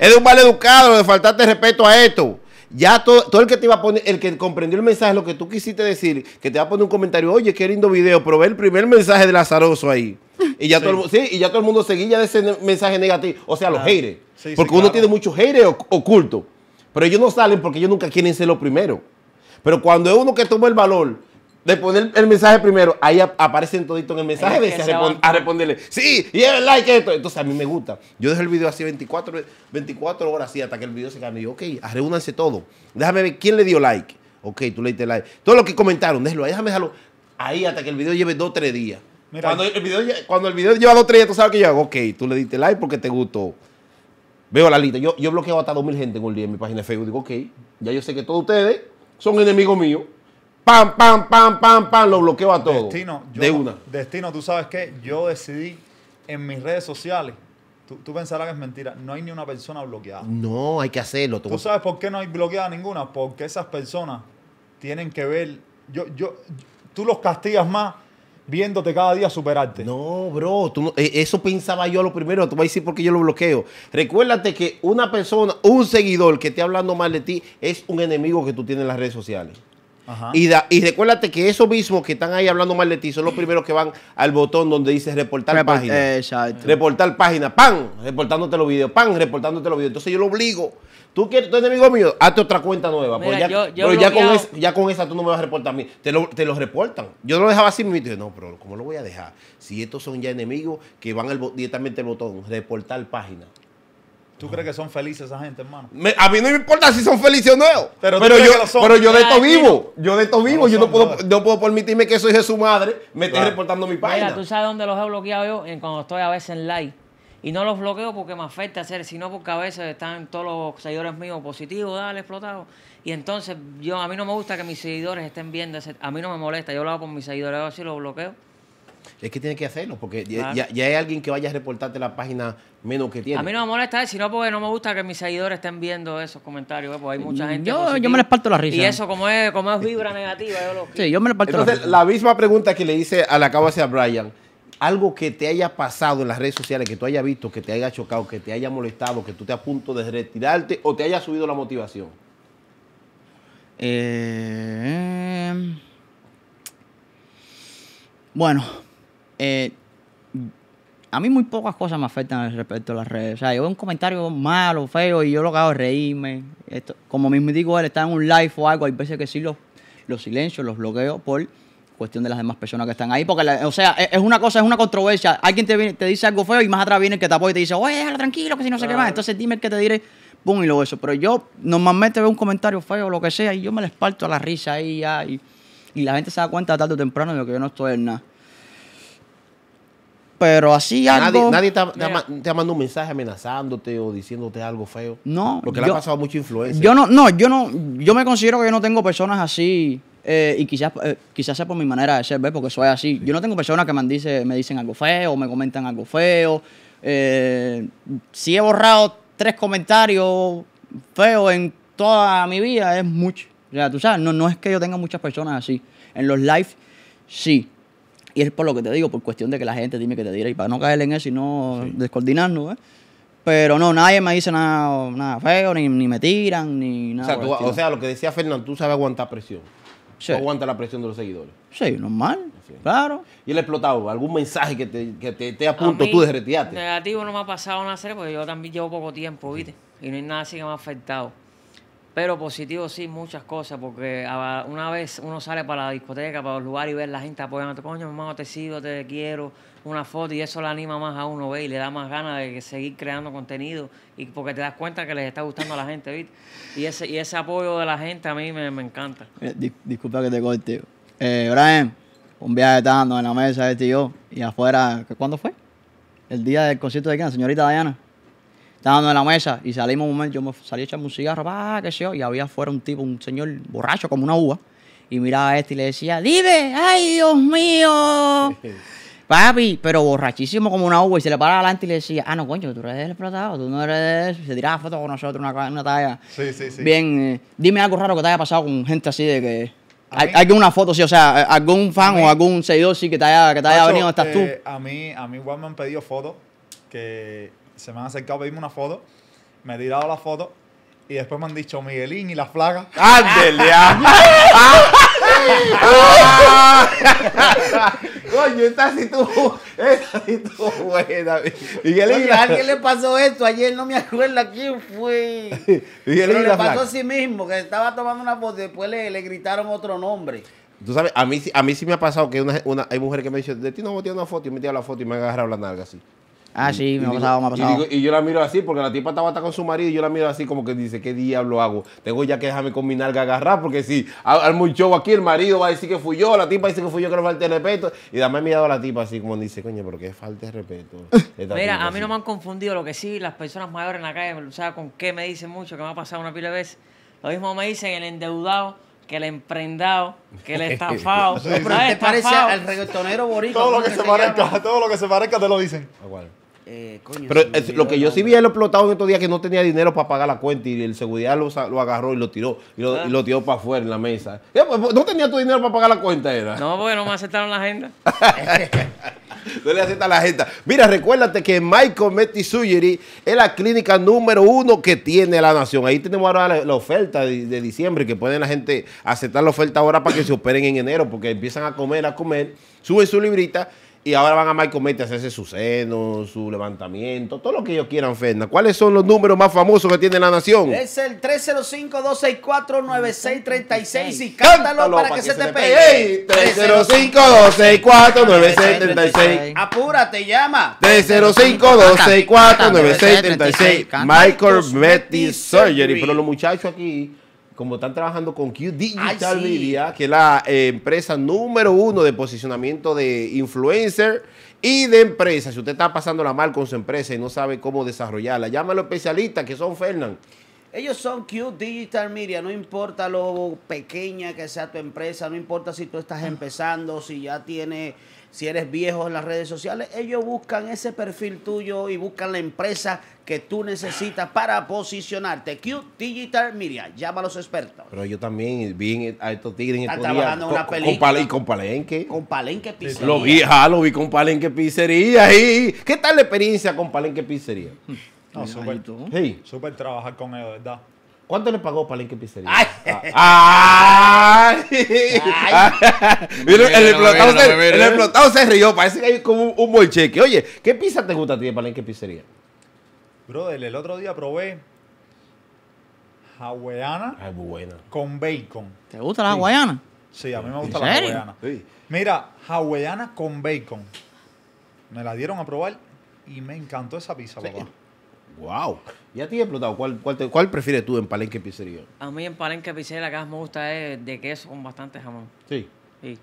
eres un mal educado, de faltaste respeto a esto. Ya todo, todo, el que te iba a poner, el que comprendió el mensaje, lo que tú quisiste decir, que te va a poner un comentario, oye, qué lindo video, pero ve el primer mensaje del azaroso ahí. Y ya, Todo, el, y ya todo el mundo seguía de ese mensaje negativo, o sea, los haters. porque uno tiene muchos haters ocultos, pero ellos no salen porque ellos nunca quieren ser los primeros. Pero cuando es uno que toma el valor de poner el mensaje primero, ahí aparecen toditos en el mensaje, a, responderle, sí, y el like esto. Entonces a mí me gusta. Yo dejo el video así 24, 24 horas así hasta que el video se cambie. Y yo, ok, reúnanse todo. Déjame ver quién le dio like. Ok, tú le diste like. Todo lo que comentaron, déjalo ahí, déjame dejarlo ahí hasta que el video lleve dos o tres días. cuando, el video, cuando el lleva dos o tres días, tú sabes que yo hago, ok, tú le diste like porque te gustó. Veo la lista. Yo, yo bloqueo hasta 2.000 gente en un día en mi página de Facebook. Digo, ok, ya yo sé que todos ustedes son enemigos míos pam, pam, pam, pam, pam, lo bloqueo a todos. Destino, yo, de una. Destino, tú sabes qué? yo decidí en mis redes sociales. Tú, pensarás que es mentira. No hay ni una persona bloqueada. No, hay que hacerlo. Tú, sabes por qué no hay bloqueada ninguna? Porque esas personas tienen que ver. Yo, yo, tú los castigas más viéndote cada día superarte. No, bro, tú eh, eso pensaba yo lo primero. Tú vas a decir por qué yo lo bloqueo. Recuérdate que una persona, un seguidor que esté hablando mal de ti, es un enemigo que tú tienes en las redes sociales. Y, recuérdate que esos mismos que están ahí hablando mal de ti son los primeros que van al botón donde dice reportar página. Reportar página, pan Reportándote los videos, pan Reportándote los videos. Entonces yo lo obligo. Tú quieres, tu enemigo mío, hazte otra cuenta nueva. Pues ya, pero ya con, ya esa tú no me vas a reportar a mí. Te lo, reportan. Yo lo dejaba así mismo. No, pero ¿cómo lo voy a dejar? Si estos son ya enemigos que van directamente al botón, reportar página. ¿Tú crees que son felices esa gente, hermano? a mí no me importa si son felices o no. Pero, yo, de esto vivo. Yo de esto vivo. yo no puedo, no puedo, permitirme que soy de su madre. Me esté reportando mi página. Mira, tú sabes dónde los he bloqueado yo. cuando estoy a veces en live. Y no los bloqueo porque me afecta hacer, sino porque a veces están todos los seguidores míos positivos, dale, explotados. Y entonces, yo a mí no me gusta que mis seguidores estén viendo. a mí no me molesta. Yo lo hago con mis seguidores, así los bloqueo es que tiene que hacerlo, porque ya, hay alguien que vaya a reportarte la página menos que tiene. A mí no me molesta, sino porque no me gusta que mis seguidores estén viendo esos comentarios, eh, porque hay mucha gente. Yo, me les parto la risa. Y eso, como es, como es vibra negativa, yo lo Sí, yo me les parto la risa. entonces la misma pregunta que le hice a la cabo hacia Brian algo que te haya pasado en las redes sociales, que tú hayas visto, que te haya chocado, que te haya molestado, que tú te a punto de retirarte o te haya subido la motivación? Eh, em. bueno, eh, a mí muy pocas cosas me afectan respecto a las redes. O sea, yo veo un comentario malo, feo, y yo lo que hago reírme. Esto, como mismo digo, él está en un live o algo, hay veces que sí los, silencio, los bloqueo por cuestión de las demás personas que están ahí. Porque, o sea, e, es una cosa, es una controversia. Alguien te, dice algo feo y más atrás viene el que te apoya y te dice, oye, déjalo tranquilo, que si no sé qué Entonces dime el que te diré, pum, y lo eso. Pero yo normalmente veo un comentario feo o lo que sea y yo me les parto a la risa ahí ya. Y, y la gente se da cuenta tarde o temprano de que yo no estoy en nada pero así nadie, algo... Nadie, te, ha, mandado un mensaje amenazándote o diciéndote algo feo. No. Porque le ha pasado mucha influencia. Yo no, no, yo no, yo me considero que yo no tengo personas así. Eh, y quizás, eh, quizás sea por mi manera de ser, ¿ves? Porque soy así. Yo no tengo personas que me, dicen me dicen algo feo, me comentan algo feo. Eh, si he borrado tres comentarios feos en toda mi vida, es mucho. O sea, tú sabes, no, no es que yo tenga muchas personas así. En los lives, sí. Y es por lo que te digo, por cuestión de que la gente dime que te diré Y para no caer en eso y no descoordinarnos, ¿eh? Pero no, nadie me dice nada, nada feo, ni, me tiran, ni nada. O sea, lo que decía Fernando, tú sabes aguantar presión. Tú aguantas la presión de los seguidores. Sí, normal. Claro. Y él ha explotado algún mensaje que te, que a punto tú de retirarte. Negativo no me ha pasado nada serio porque yo también llevo poco tiempo, ¿viste? Y no hay nada así que me ha afectado. Pero positivo sí, muchas cosas, porque ah, una vez uno sale para la discoteca, para los lugar y ver la gente apoyando, coño, mamá te sigo, te quiero, una foto, y eso le anima más a uno, ve, y le da más ganas de seguir creando contenido, y porque te das cuenta que les está gustando a la gente, ¿viste? Y ese, y ese apoyo de la gente a mí me, encanta. Eh, disculpa que te corte. Eh, Brian, un viaje estando en la mesa, este y yo, y afuera, ¿cuándo fue? El día del concierto de quién, señorita Diana estábamos en la mesa y salimos un momento, yo me salí a echarme un cigarro, qué sé yo, y había afuera un tipo, un señor borracho como una uva, y miraba a este y le decía, dime, ay Dios mío, papi, pero borrachísimo como una uva, y se le paraba adelante y le decía, ah, no, coño, tú eres el explotado, tú no eres, se tiraba fotos con nosotros, una, una talla, sí, sí, sí. bien, eh, dime algo raro que te haya pasado con gente así de que... Hay, que una foto, sí, o sea, algún fan o algún seguidor sí que te haya, que te haya venido, estás tú. Eh, a mí, a mí igual me han pedido fotos que se me han acercado a pedirme una foto, me he tirado la foto y después me han dicho Miguelín y la Flaga. ¡Ándele! Coño, esta sí tú, esta sí buena. Miguelín, ¿a alguien le pasó esto? Ayer no me acuerdo a quién fue. Miguelín, Pero le pasó a sí mismo, que estaba tomando una foto y después le, gritaron otro nombre. Tú sabes, a mí, a mí sí me ha pasado que hay mujeres que me dicen, de ti no me una foto y me tiran la foto y me han agarrado la nalga así. Ah, sí, me ha pasado, me ha pasado. Y, yo la miro así, porque la tipa estaba hasta con su marido y yo la miro así como que dice, ¿qué diablo hago? Tengo ya que dejarme con mi nalga agarrar, porque si hay mucho aquí, el marido va a decir que fui yo, la tipa dice que fui yo que no falté el respeto. Y dame mirado a la tipa así como dice, coño, pero qué falta de respeto. Mira, a mí no me han confundido, lo que sí, las personas mayores en la calle, o sea con qué me dicen mucho? Que me ha pasado una pila de veces. Lo mismo me dicen el endeudado que el emprendado, que el estafado. sí, ¿Te parece al reggaetonero boricua? Todo lo que se, parezca, todo lo que se parezca te lo dicen. Eh, Pero lo que yo sí vi lo explotado en estos días que no tenía dinero para pagar la cuenta y el seguridad lo, agarró y lo tiró y ah. lo, tiró para afuera en la mesa. Eh, pues, pues, ¿No tenía tu dinero para pagar la cuenta? Era? No, porque no me aceptaron la agenda. no le aceptan la agenda. Mira, recuérdate que Michael Metti es la clínica número uno que tiene la nación. Ahí tenemos ahora la, oferta de, de, diciembre que pueden la gente aceptar la oferta ahora para que se operen en enero porque empiezan a comer, a comer, suben su librita y ahora van a Michael Mate a hacerse su seno, su levantamiento, todo lo que ellos quieran, Fernanda. ¿Cuáles son los números más famosos que tiene la nación? Es el 305-264-9636 y cántalo, para, que, se, te pegue. 305-264-9636. Apúrate, llama. 305-264-9636. Michael Metis Surgery. Pero los muchachos aquí como están trabajando con Q Digital Media, que es la eh, empresa número uno de posicionamiento de influencer y de empresa. Si usted está pasándola mal con su empresa y no sabe cómo desarrollarla, llámalo especialistas que son Fernán. Ellos son Q Digital Media, no importa lo pequeña que sea tu empresa, no importa si tú estás empezando, si ya tienes si eres viejo en las redes sociales, ellos buscan ese perfil tuyo y buscan la empresa que tú necesitas para posicionarte. Q Digital Media, llama a los expertos. Pero yo también vi a estos tigres en estos trabajando una película. Con, y con Palenque. Con Palenque Pizzería. Lo vi, lo vi con Palenque Pizzería. ¿Qué tal la experiencia con Palenque Pizzería? No, súper. Sí. Súper trabajar con ellos, ¿verdad? ¿Cuánto le pagó Palenque Pizzería? ¡Ay! ¡Ay! El explotado se rió. Parece que hay como un, buen cheque. Oye, ¿qué pizza te gusta a ti de Palenque Pizzería? Brother, el otro día probé hawaiana con bacon. ¿Te gusta la hawaiana? Sí, a mí me gusta la hawaiana. Mira, hawaiana con bacon. Me la dieron a probar y me encantó esa pizza, papá. Wow. ¿Y a ti, explotado? ¿Cuál, cuál, prefieres tú en Palenque Pizzería? A mí en Palenque Pizzería la que más me gusta es de queso con bastante jamón. Sí. Sí.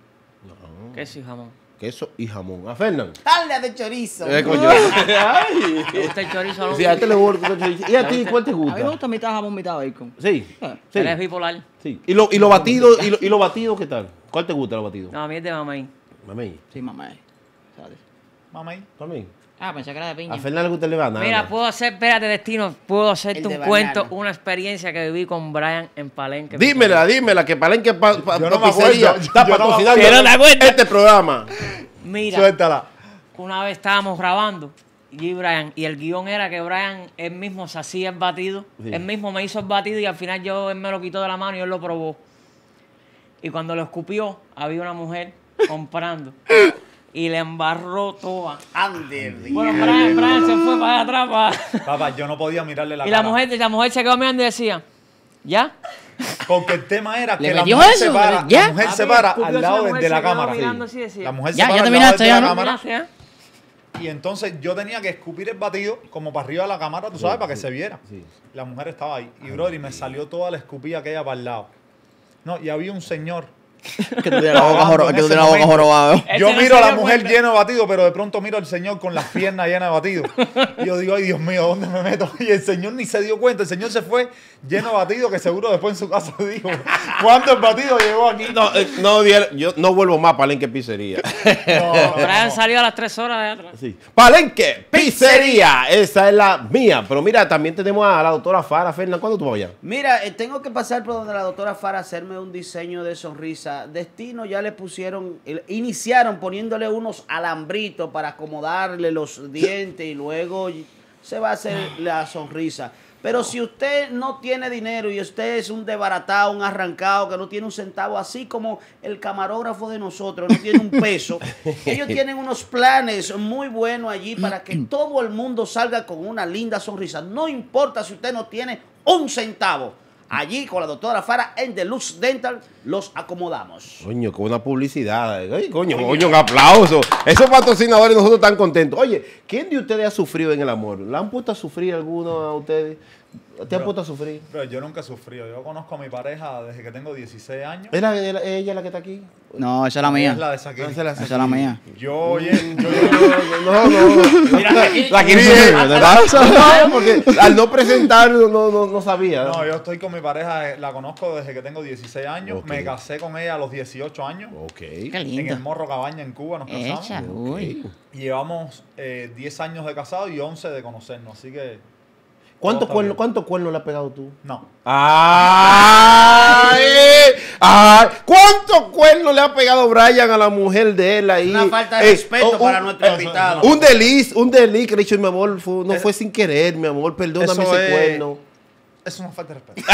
No. Queso y jamón. Queso y jamón. A Fernán. Tarde de chorizo. Eh, coño. Ay. chorizo. Sí, a este le gusta chorizo. ¿Y a ti cuál te gusta? A mí me gusta mitad jamón, mitad bacon. Sí. Ah. sí. Eres bipolar. Sí. ¿Y lo, y batido, y lo, y batido qué tal? ¿Cuál te gusta lo batido? No, a mí es de mamey. ¿Mamey? Sí, mamey. ¿Sabes? mamá ahí. ¿Tú mí? Ah, pensé que era de piña. A Fernando usted le va a Mira, puedo hacer, espérate, destino, puedo hacerte un cuento, una experiencia que viví con Brian en Palenque. Dímela, dímela, que Palenque Yo no me está yo este programa. Mira, Suéltala. una vez estábamos grabando y Brian, y el guión era que Brian él mismo se hacía el batido, él mismo me hizo el batido y al final yo él me lo quitó de la mano y él lo probó. Y cuando lo escupió, había una mujer comprando y le embarró toda. Ander, Bueno, Fran se fue para atrás. Papá, yo no podía mirarle la y cara. la mujer, la mujer se quedó mirando y decía, ¿ya? Porque el tema era que la mujer se para, ah, la mujer se para al lado de, la cámara. La mujer se para al lado de la cámara. Y entonces yo tenía que escupir el batido como para arriba de la cámara, tú sabes, para que se viera. La mujer estaba ahí. Y brother, y me salió toda la escupida aquella para el lado. No, y había un señor que tú la boca, jorobada. Yo miro a la mujer lleno de batido, pero de pronto miro al señor con las piernas llenas de batido. Y yo digo, ay Dios mío, ¿dónde me meto? Y el señor ni se dio cuenta. El señor se fue lleno de batido, que seguro después en su casa dijo, ¿cuánto el batido llegó aquí? No, eh, yo no vuelvo más Palenque Pizzería. No, no, salido a las 3 horas de atrás. Sí. Palenque Pizzería, esa es la mía. Pero mira, también tenemos a la doctora Fara, Fernández. ¿Cuándo tú vas allá? Mira, eh, tengo que pasar por donde la doctora Fara hacerme un diseño de sonrisa Destino ya le pusieron, iniciaron poniéndole unos alambritos para acomodarle los dientes y luego se va a hacer la sonrisa. Pero si usted no tiene dinero y usted es un desbaratado, un arrancado, que no tiene un centavo, así como el camarógrafo de nosotros no tiene un peso, ellos tienen unos planes muy buenos allí para que todo el mundo salga con una linda sonrisa. No importa si usted no tiene un centavo. Allí con la doctora Fara en luz Dental los acomodamos. Coño, con una publicidad. Ay, coño, coño, un aplauso. Esos patrocinadores nosotros tan contentos. Oye, ¿quién de ustedes ha sufrido en el amor? ¿La han puesto a sufrir alguno a ustedes? te has a sufrir. Pero yo nunca he sufrido. Yo conozco a mi pareja desde que tengo 16 años. ¿Es ella, la que está aquí? No, esa es la mía. Es la de Saquín. esa es la, mía. Yo, mm. oye, yo, no, no. Mira, la que ¿te pasa? Porque al no presentar no, no, sabía. No, yo estoy con mi pareja, eh, la conozco desde que tengo 16 años. Me casé con ella a los 18 años. Ok. Qué lindo. En el Morro Cabaña, en Cuba, nos casamos. Echa, Llevamos 10 eh, años de casado y 11 de conocernos, así que... ¿Cuánto, cuerno, le has pegado tú? No. ¡Ay! ¡Ay! ¿Cuánto cuerno le ha pegado Brian a la mujer de él ahí? Una falta de eh, respeto oh, oh, para nuestro oh, invitado. Un deliz, un deliz, que le he dicho, mi amor, no fue sin querer, mi amor, perdóname ese es, cuerno. Es una falta de respeto.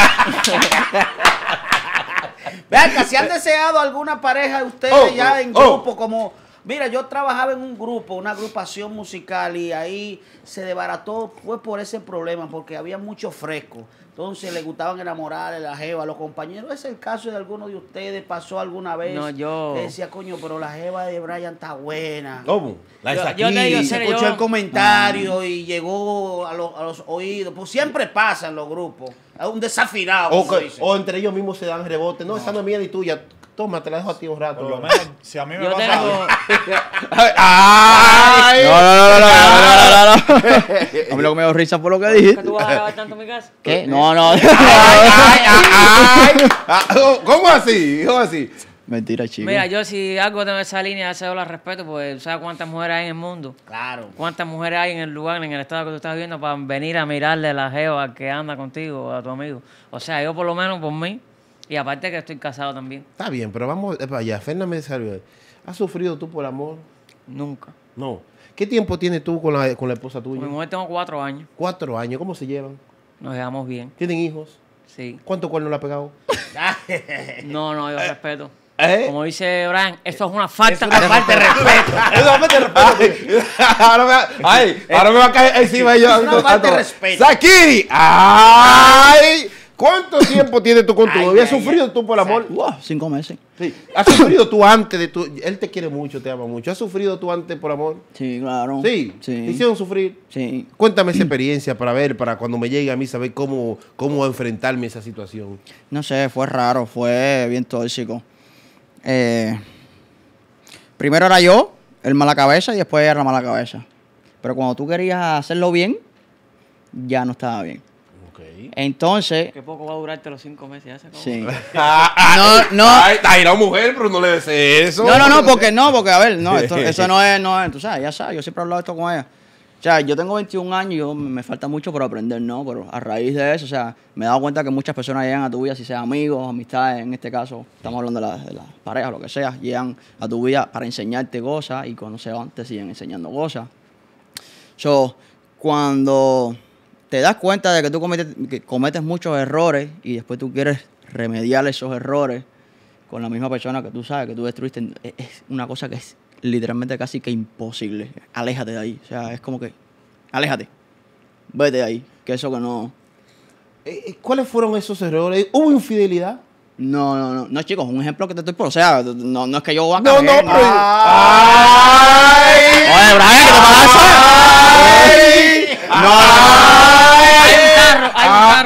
Vean, que si han deseado alguna pareja de ustedes ya en grupo como Mira, yo trabajaba en un grupo, una agrupación musical y ahí se debarató, fue por ese problema, porque había mucho fresco. Entonces le gustaban enamorar a la jeva, los compañeros. ¿Es el caso de alguno de ustedes? ¿Pasó alguna vez? No, yo. decía, coño, pero la jeva de Brian está buena. ¿Cómo? La exactamente. aquí. se escuchó el comentario y llegó a los, oídos. Pues siempre pasa en los grupos. Es un desafinado. O, entre ellos mismos se dan rebote. No, no. esa no es mía ni tuya. Toma, te la dejo a ti un rato. lo menos, si a mí me Yo pasa ¡Ay! No, no, no, no, no, A mí me dio risa por lo que dije. ¿Tú vas a tanto mi casa? ¿Qué? No, no. ¡Ay, ay, ah, oh, cómo así? ¿Cómo así? Mentira, chico. Mira, yo si algo tengo esa línea se doble respeto, pues ¿sabes cuántas mujeres hay en el mundo? Claro. ¿Cuántas mujeres hay en el lugar, en el estado que tú estás viviendo para venir a mirarle la al que anda contigo, a tu amigo? O sea, yo por lo menos por mí, y aparte que estoy casado también. Está bien, pero vamos para allá. Fernández salió. ¿Has sufrido tú por amor? Nunca. No. ¿Qué tiempo tienes tú con la, con la esposa tuya? mi mujer tengo cuatro años. ¿Cuatro años? ¿Cómo se llevan? Nos llevamos bien. ¿Tienen hijos? Sí. ¿Cuánto cuerno le ha pegado? no, no, yo eh, respeto. Eh. Como dice Brian, eso es una falta, una de, falta de respeto. es una falta de respeto. ahora, me va, ay, eh, ahora me va a caer encima yo. Es una falta de respeto. ¡Sakiri! ¡Ay! ¿Cuánto tiempo tienes tú con tu novia? ¿Has sufrido tú por amor? Wow, cinco meses. Sí. ¿Has sufrido tú antes de tu... Él te quiere mucho, te ama mucho. ¿Has sufrido tú antes por amor? Sí, claro. ¿Sí? sí. hicieron sufrir? Sí. Cuéntame esa experiencia para ver, para cuando me llegue a mí saber cómo, cómo enfrentarme a esa situación. No sé, fue raro, fue bien tóxico. Eh, primero era yo, el mala cabeza, y después era la mala cabeza. Pero cuando tú querías hacerlo bien, ya no estaba bien. Entonces. Qué poco va a durarte los cinco meses. Sí. no, no. Ay, mujer, pero no le desees eso. No, no, no, porque no, porque a ver, no, eso no es, no es, tú sabes, ya sabes, yo siempre he hablado esto con ella. O sea, yo tengo 21 años y me falta mucho por aprender, ¿no? Pero a raíz de eso, o sea, me he dado cuenta que muchas personas llegan a tu vida, si sean amigos, amistades, en este caso, estamos hablando de las parejas, lo que sea, llegan a tu vida para enseñarte cosas y cuando se van te siguen enseñando cosas. So, cuando te das cuenta de que tú cometes, muchos errores y después tú quieres remediar esos errores con la misma persona que tú sabes que tú destruiste. Es una cosa que es literalmente casi que imposible. Aléjate de ahí. O sea, es como que, aléjate. Vete de ahí. Que eso que no... Eh, eh, ¿Cuáles fueron esos errores? ¿Hubo infidelidad? No, no, no, no, chicos, un ejemplo que te estoy por, o sea, no, es que yo No, no, pero. No,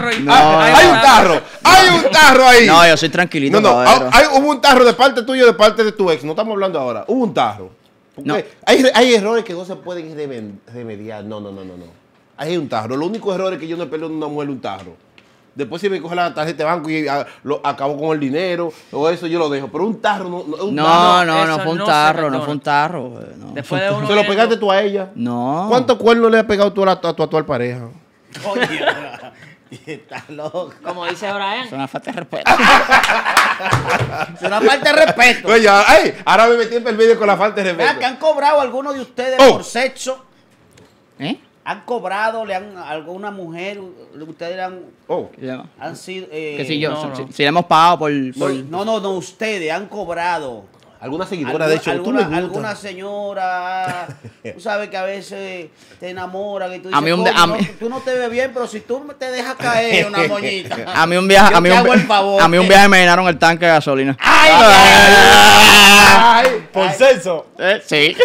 hay un tarro, ah. hay un tarro. Ah. Hay un tarro ahí. No, yo soy tranquilito. No, no, ah, hay, hubo un tarro de parte tuya de parte de tu ex. No estamos hablando ahora. Hubo un tarro. No. Hay, errores que no se pueden remediar. No, no, no, no, no. Hay un tarro. único error errores que yo no he peleado una mujer un tarro. Después si me coge la tarjeta de banco y ah, lo, acabo con el dinero o eso, yo lo dejo. Pero un tarro no... Un no, no, no, fue un tarro, no fue un tarro. Eh, no, ¿Se lo pegaste tú a ella? No. ¿Cuánto cuernos le has pegado tú a, a tu actual pareja? Oye, está loco. Como dice Brian. Es una falta de respeto. es una falta de respeto. Oye, pues ay, ahora me metí en el vídeo con la falta de respeto. que han cobrado algunos de ustedes oh. por sexo. ¿Eh? ¿Han cobrado, le han, alguna mujer, ustedes han... Oh, han sido... Eh, que si yo, Si, le hemos pagado por... No, no, no, ustedes han cobrado Alguna seguidora, de hecho. Alguna, tú alguna señora, tú sabes que a veces te enamoras que tú dices, a mí un, a tú no te ves bien, pero si tú te dejas caer una moñita. a mí un viaje, a mí un, a mí un viaje me llenaron el tanque de gasolina. ¡Ay! Ah. por eh, sí.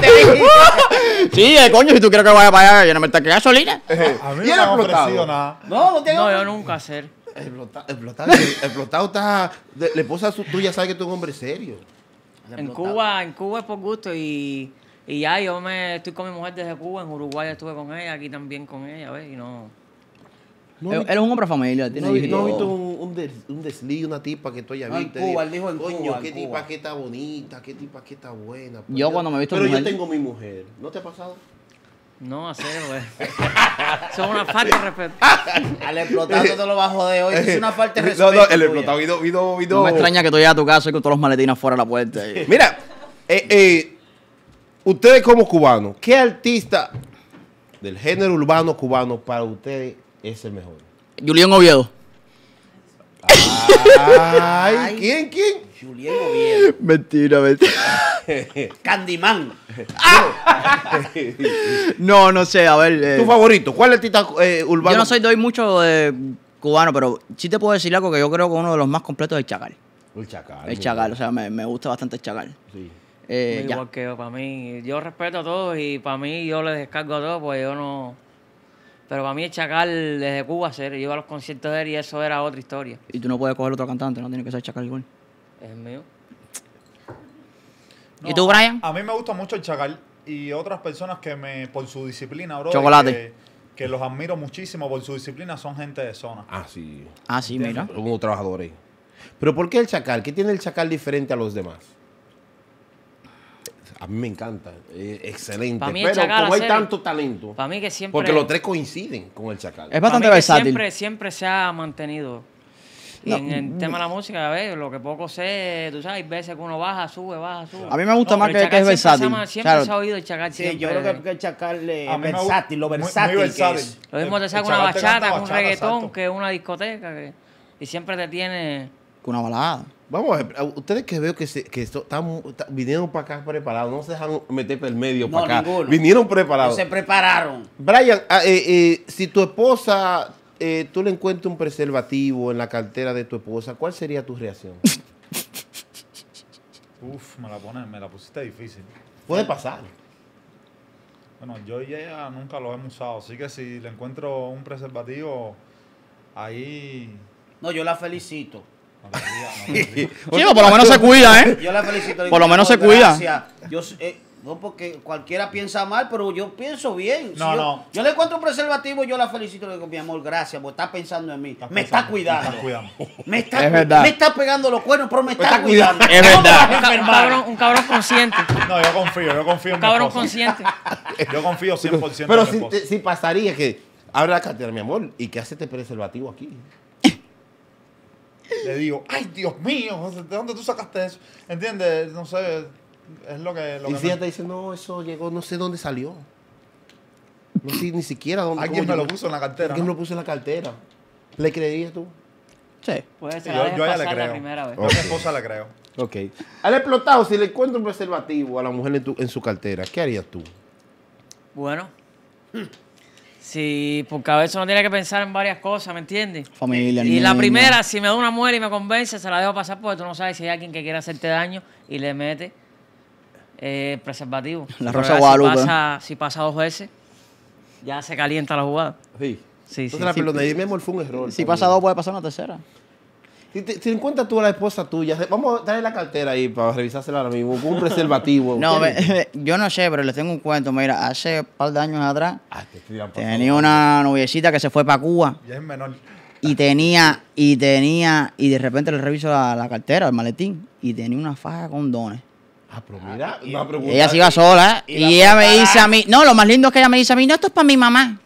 sí, eh, coño, si tú quieres que vaya para allá, lléname el tanque de gasolina. Eh, a mí no me ha ofrecido nada. No, no, no yo nunca sé. Explotado, explotado, explotado la esposa tú ya sabes que tú eres un hombre serio. En Cuba, en Cuba es por gusto y, y ya yo me estoy con mi mujer desde Cuba, en Uruguay estuve con ella, aquí también con ella, ¿ves? Y no... No él, eh, es un hombre familiar, tiene No, he visto un, un, un una tipa que tú ya visto. En Cuba, dijo en Coño, qué tipa que está bonita, qué tipa que está buena. yo pues cuando me he visto Pero yo tengo mi mujer. ¿No te ha pasado? No, ser, güey. Eso es una falta de respeto. Al explotado todo lo bajo de hoy. Es una parte de respeto. No, no, el explotado vido, vido, vido. me extraña que tú llegas a tu casa y con todos los maletines fuera de la puerta. Mira, eh, eh, ustedes como cubanos, ¿qué artista del género urbano cubano para ustedes es el mejor? Julián Oviedo. Ay, ¿quién, quién? Julián Oviedo. Mentira, mentira. Candyman. no, no sé, a ver. Eh. ¿Tu favorito? ¿Cuál es el eh, urbano? Yo no soy, doy mucho cubano, pero sí te puedo decir algo que yo creo que uno de los más completos es el Chacal. El Chacal. El Chacal, o sea, me, gusta bastante el Chacal. Sí. Eh, igual que para mí, yo respeto a todos y para mí yo le descargo a todos, pues yo no. Pero para mí el Chacal desde Cuba, ser, yo iba a los conciertos de él y eso era otra historia. Y tú no puedes coger otro cantante, no tiene que ser Chacal igual. Es mío. ¿Y tú, Brian? A, mí me gusta mucho el Chacal y otras personas que me, por su disciplina, bro. Chocolate. Que, los admiro muchísimo por su disciplina, son gente de zona. Ah, sí. Ah, sí, mira. Como trabajadores. Pero ¿por qué el Chacal? ¿Qué tiene el Chacal diferente a los demás? A mí me encanta, excelente. Pero como hay tanto talento, mí que siempre, porque los tres coinciden con el chacal. Es bastante versátil. Siempre, siempre se ha mantenido y en el tema de la música, a ver, lo que poco sé, tú sabes, hay veces que uno baja, sube, baja, sube. A mí me gusta más que, que, es versátil. Siempre, se ha oído el chacal. Sí, yo creo que el chacal es versátil, lo versátil. Que es. Lo mismo te saca una bachata, un reggaetón, que una discoteca. Que, y siempre te tiene. Con Una balada. Vamos eh, a ver, ustedes que veo que, se, que están, vinieron para acá preparados, no se dejaron meter por el medio para acá. Vinieron preparados. se prepararon. Brian, ah, eh, eh, si tu esposa eh, tú le encuentras un preservativo en la cartera de tu esposa, ¿cuál sería tu reacción? Uf, me la, pones, me la pusiste difícil. Puede pasar. Bueno, yo y ella nunca lo hemos usado, así que si le encuentro un preservativo, ahí... No, yo la felicito. No, por lo menos se cuida, ¿eh? Yo la felicito. Por lo menos se cuida. Yo, eh, no, porque cualquiera piensa mal, pero yo pienso bien. No, yo, no. Yo le encuentro un preservativo, y yo la felicito. Le digo, mi amor, gracias, porque está pensando en mí. me está cuidando. Me está, me está pegando los cuernos, pero me está, cuidando. Es verdad. Un, cabrón, un, cabrón, consciente. No, yo confío, yo confío en mi cabrón consciente. Yo confío 100% en mi Pero si, si pasaría que, abre la cartera, mi amor, ¿y qué hace este preservativo aquí? le digo, ay, Dios mío, ¿de dónde tú sacaste eso? ¿Entiendes? No sé es lo que. y que fíjate, dice, no, eso llegó, no sé dónde salió. No sé ni siquiera dónde. Alguien me lo puso en la cartera. Alguien me lo puso en la cartera. ¿Le creías tú? Sí. Yo, yo a le creo. La primera vez. A mi esposa la creo. Ok. Al explotado, si le encuentro un preservativo a la mujer en, su cartera, ¿qué harías tú? Bueno. Sí, porque a veces uno tiene que pensar en varias cosas, ¿me entiendes? Familia, Y la primera, si me da una mujer y me convence, se la dejo pasar porque tú no sabes si hay alguien que quiere hacerte daño y le mete eh, preservativo. La Rosa si Pasa, si pasa, dos veces, ya se calienta la jugada. Sí. Sí, sí, Si pasa dos, puede pasar una tercera. Si, te, encuentras tú a la esposa tuya, vamos a darle la cartera ahí para revisársela ahora mismo, un preservativo. no, yo no sé, pero les tengo un cuento. Mira, hace un par de años atrás ah, tenía una noviecita que se fue para Cuba. Y tenía, y tenía, y de repente le reviso la, la cartera, el maletín, y tenía una faja con dones. Ah, ah ella se iba sola ¿eh? y, ella me dice a mí, no, lo más lindo es que ella me dice a mí, no, esto es para mi mamá.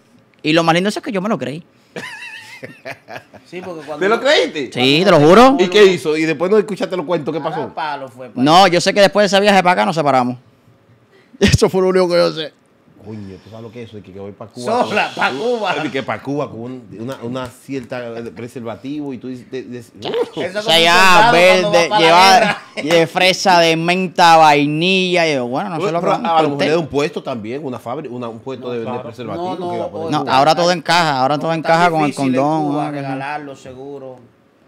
Y lo más lindo es que yo me lo creí. ¿Te lo creíste? Sí, te lo juro. ¿Y qué hizo? Y después no escuchaste lo cuento ¿qué pasó? Pues. No, yo sé que después de ese viaje para acá nos separamos. Eso fue lo único que yo sé. Oye, tú sabes lo que es eso, de que, voy para Cuba. Sola, para Cuba. y que para Cuba con una, cierta preservativo y tú dices. De, o sea, ya verde, lleva de fresa de menta, vainilla. Y bueno, no sé lo que. A lo mejor de un puesto también, una fábrica, un puesto de, vender preservativo. No, ahora todo encaja, ahora todo encaja con el condón. En Cuba, ah, regalarlo seguro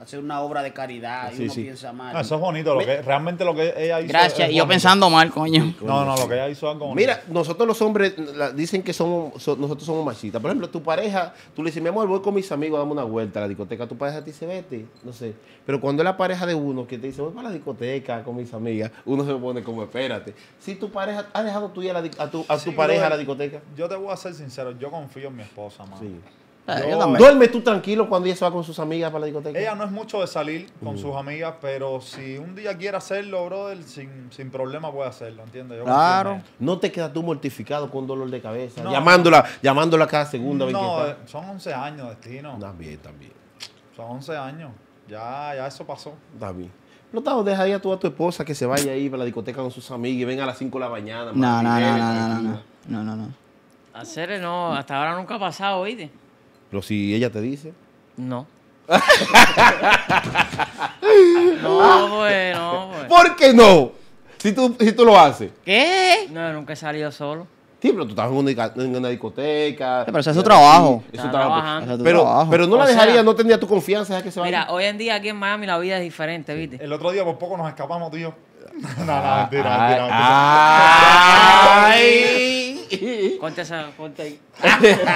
hacer una obra de caridad y uno piensa mal. Ah, eso es bonito, lo que, realmente lo que ella hizo. Gracias, yo pensando mal, coño. No, no, lo que ella hizo es Mira, nosotros los hombres dicen que somos, nosotros somos machistas. Por ejemplo, tu pareja, tú le dices, mi amor, voy con mis amigos, a darme una vuelta a la discoteca. Tu pareja ti dice, vete, no sé. Pero cuando es la pareja de uno que te dice, voy para la discoteca con mis amigas, uno se pone como, espérate. Si tu pareja, ¿has dejado tú a, tu, a tu pareja a la discoteca? Yo te voy a ser sincero, yo confío en mi esposa, más. Sí. Ah, ¿Duermes tú tranquilo cuando ella se va con sus amigas para la discoteca. Ella no es mucho de salir con mm. sus amigas, pero si un día quiere hacerlo, brother, sin, sin problema puede hacerlo, ¿entiendes? claro. No te quedas tú mortificado con dolor de cabeza, llamándola, llamándola cada segunda. No, eh, son 11 años, destino. También, también. Son 11 años. Ya, ya eso pasó. David. No, te deja ahí a tu, esposa que se vaya ahí para la discoteca con sus amigas y venga a las 5 de la mañana. No, no, no, no, no, no, no, no, no. Hacer no, hasta ahora nunca ha pasado, oíste. Pero si ella te dice. No. no, bueno, bueno. ¿Por qué no? Si tú, si tú lo haces. ¿Qué? No, nunca he salido solo. Sí, pero tú estás en una, en una discoteca. pero eso es su trabajo. Es su trabajo. Pero, pero, no la dejaría, no tendría tu confianza que se Mira, hoy en día aquí en Miami la vida es diferente, ¿viste? El otro día por poco nos escapamos tío. no, no, ah, ah, Ay. esa, ahí.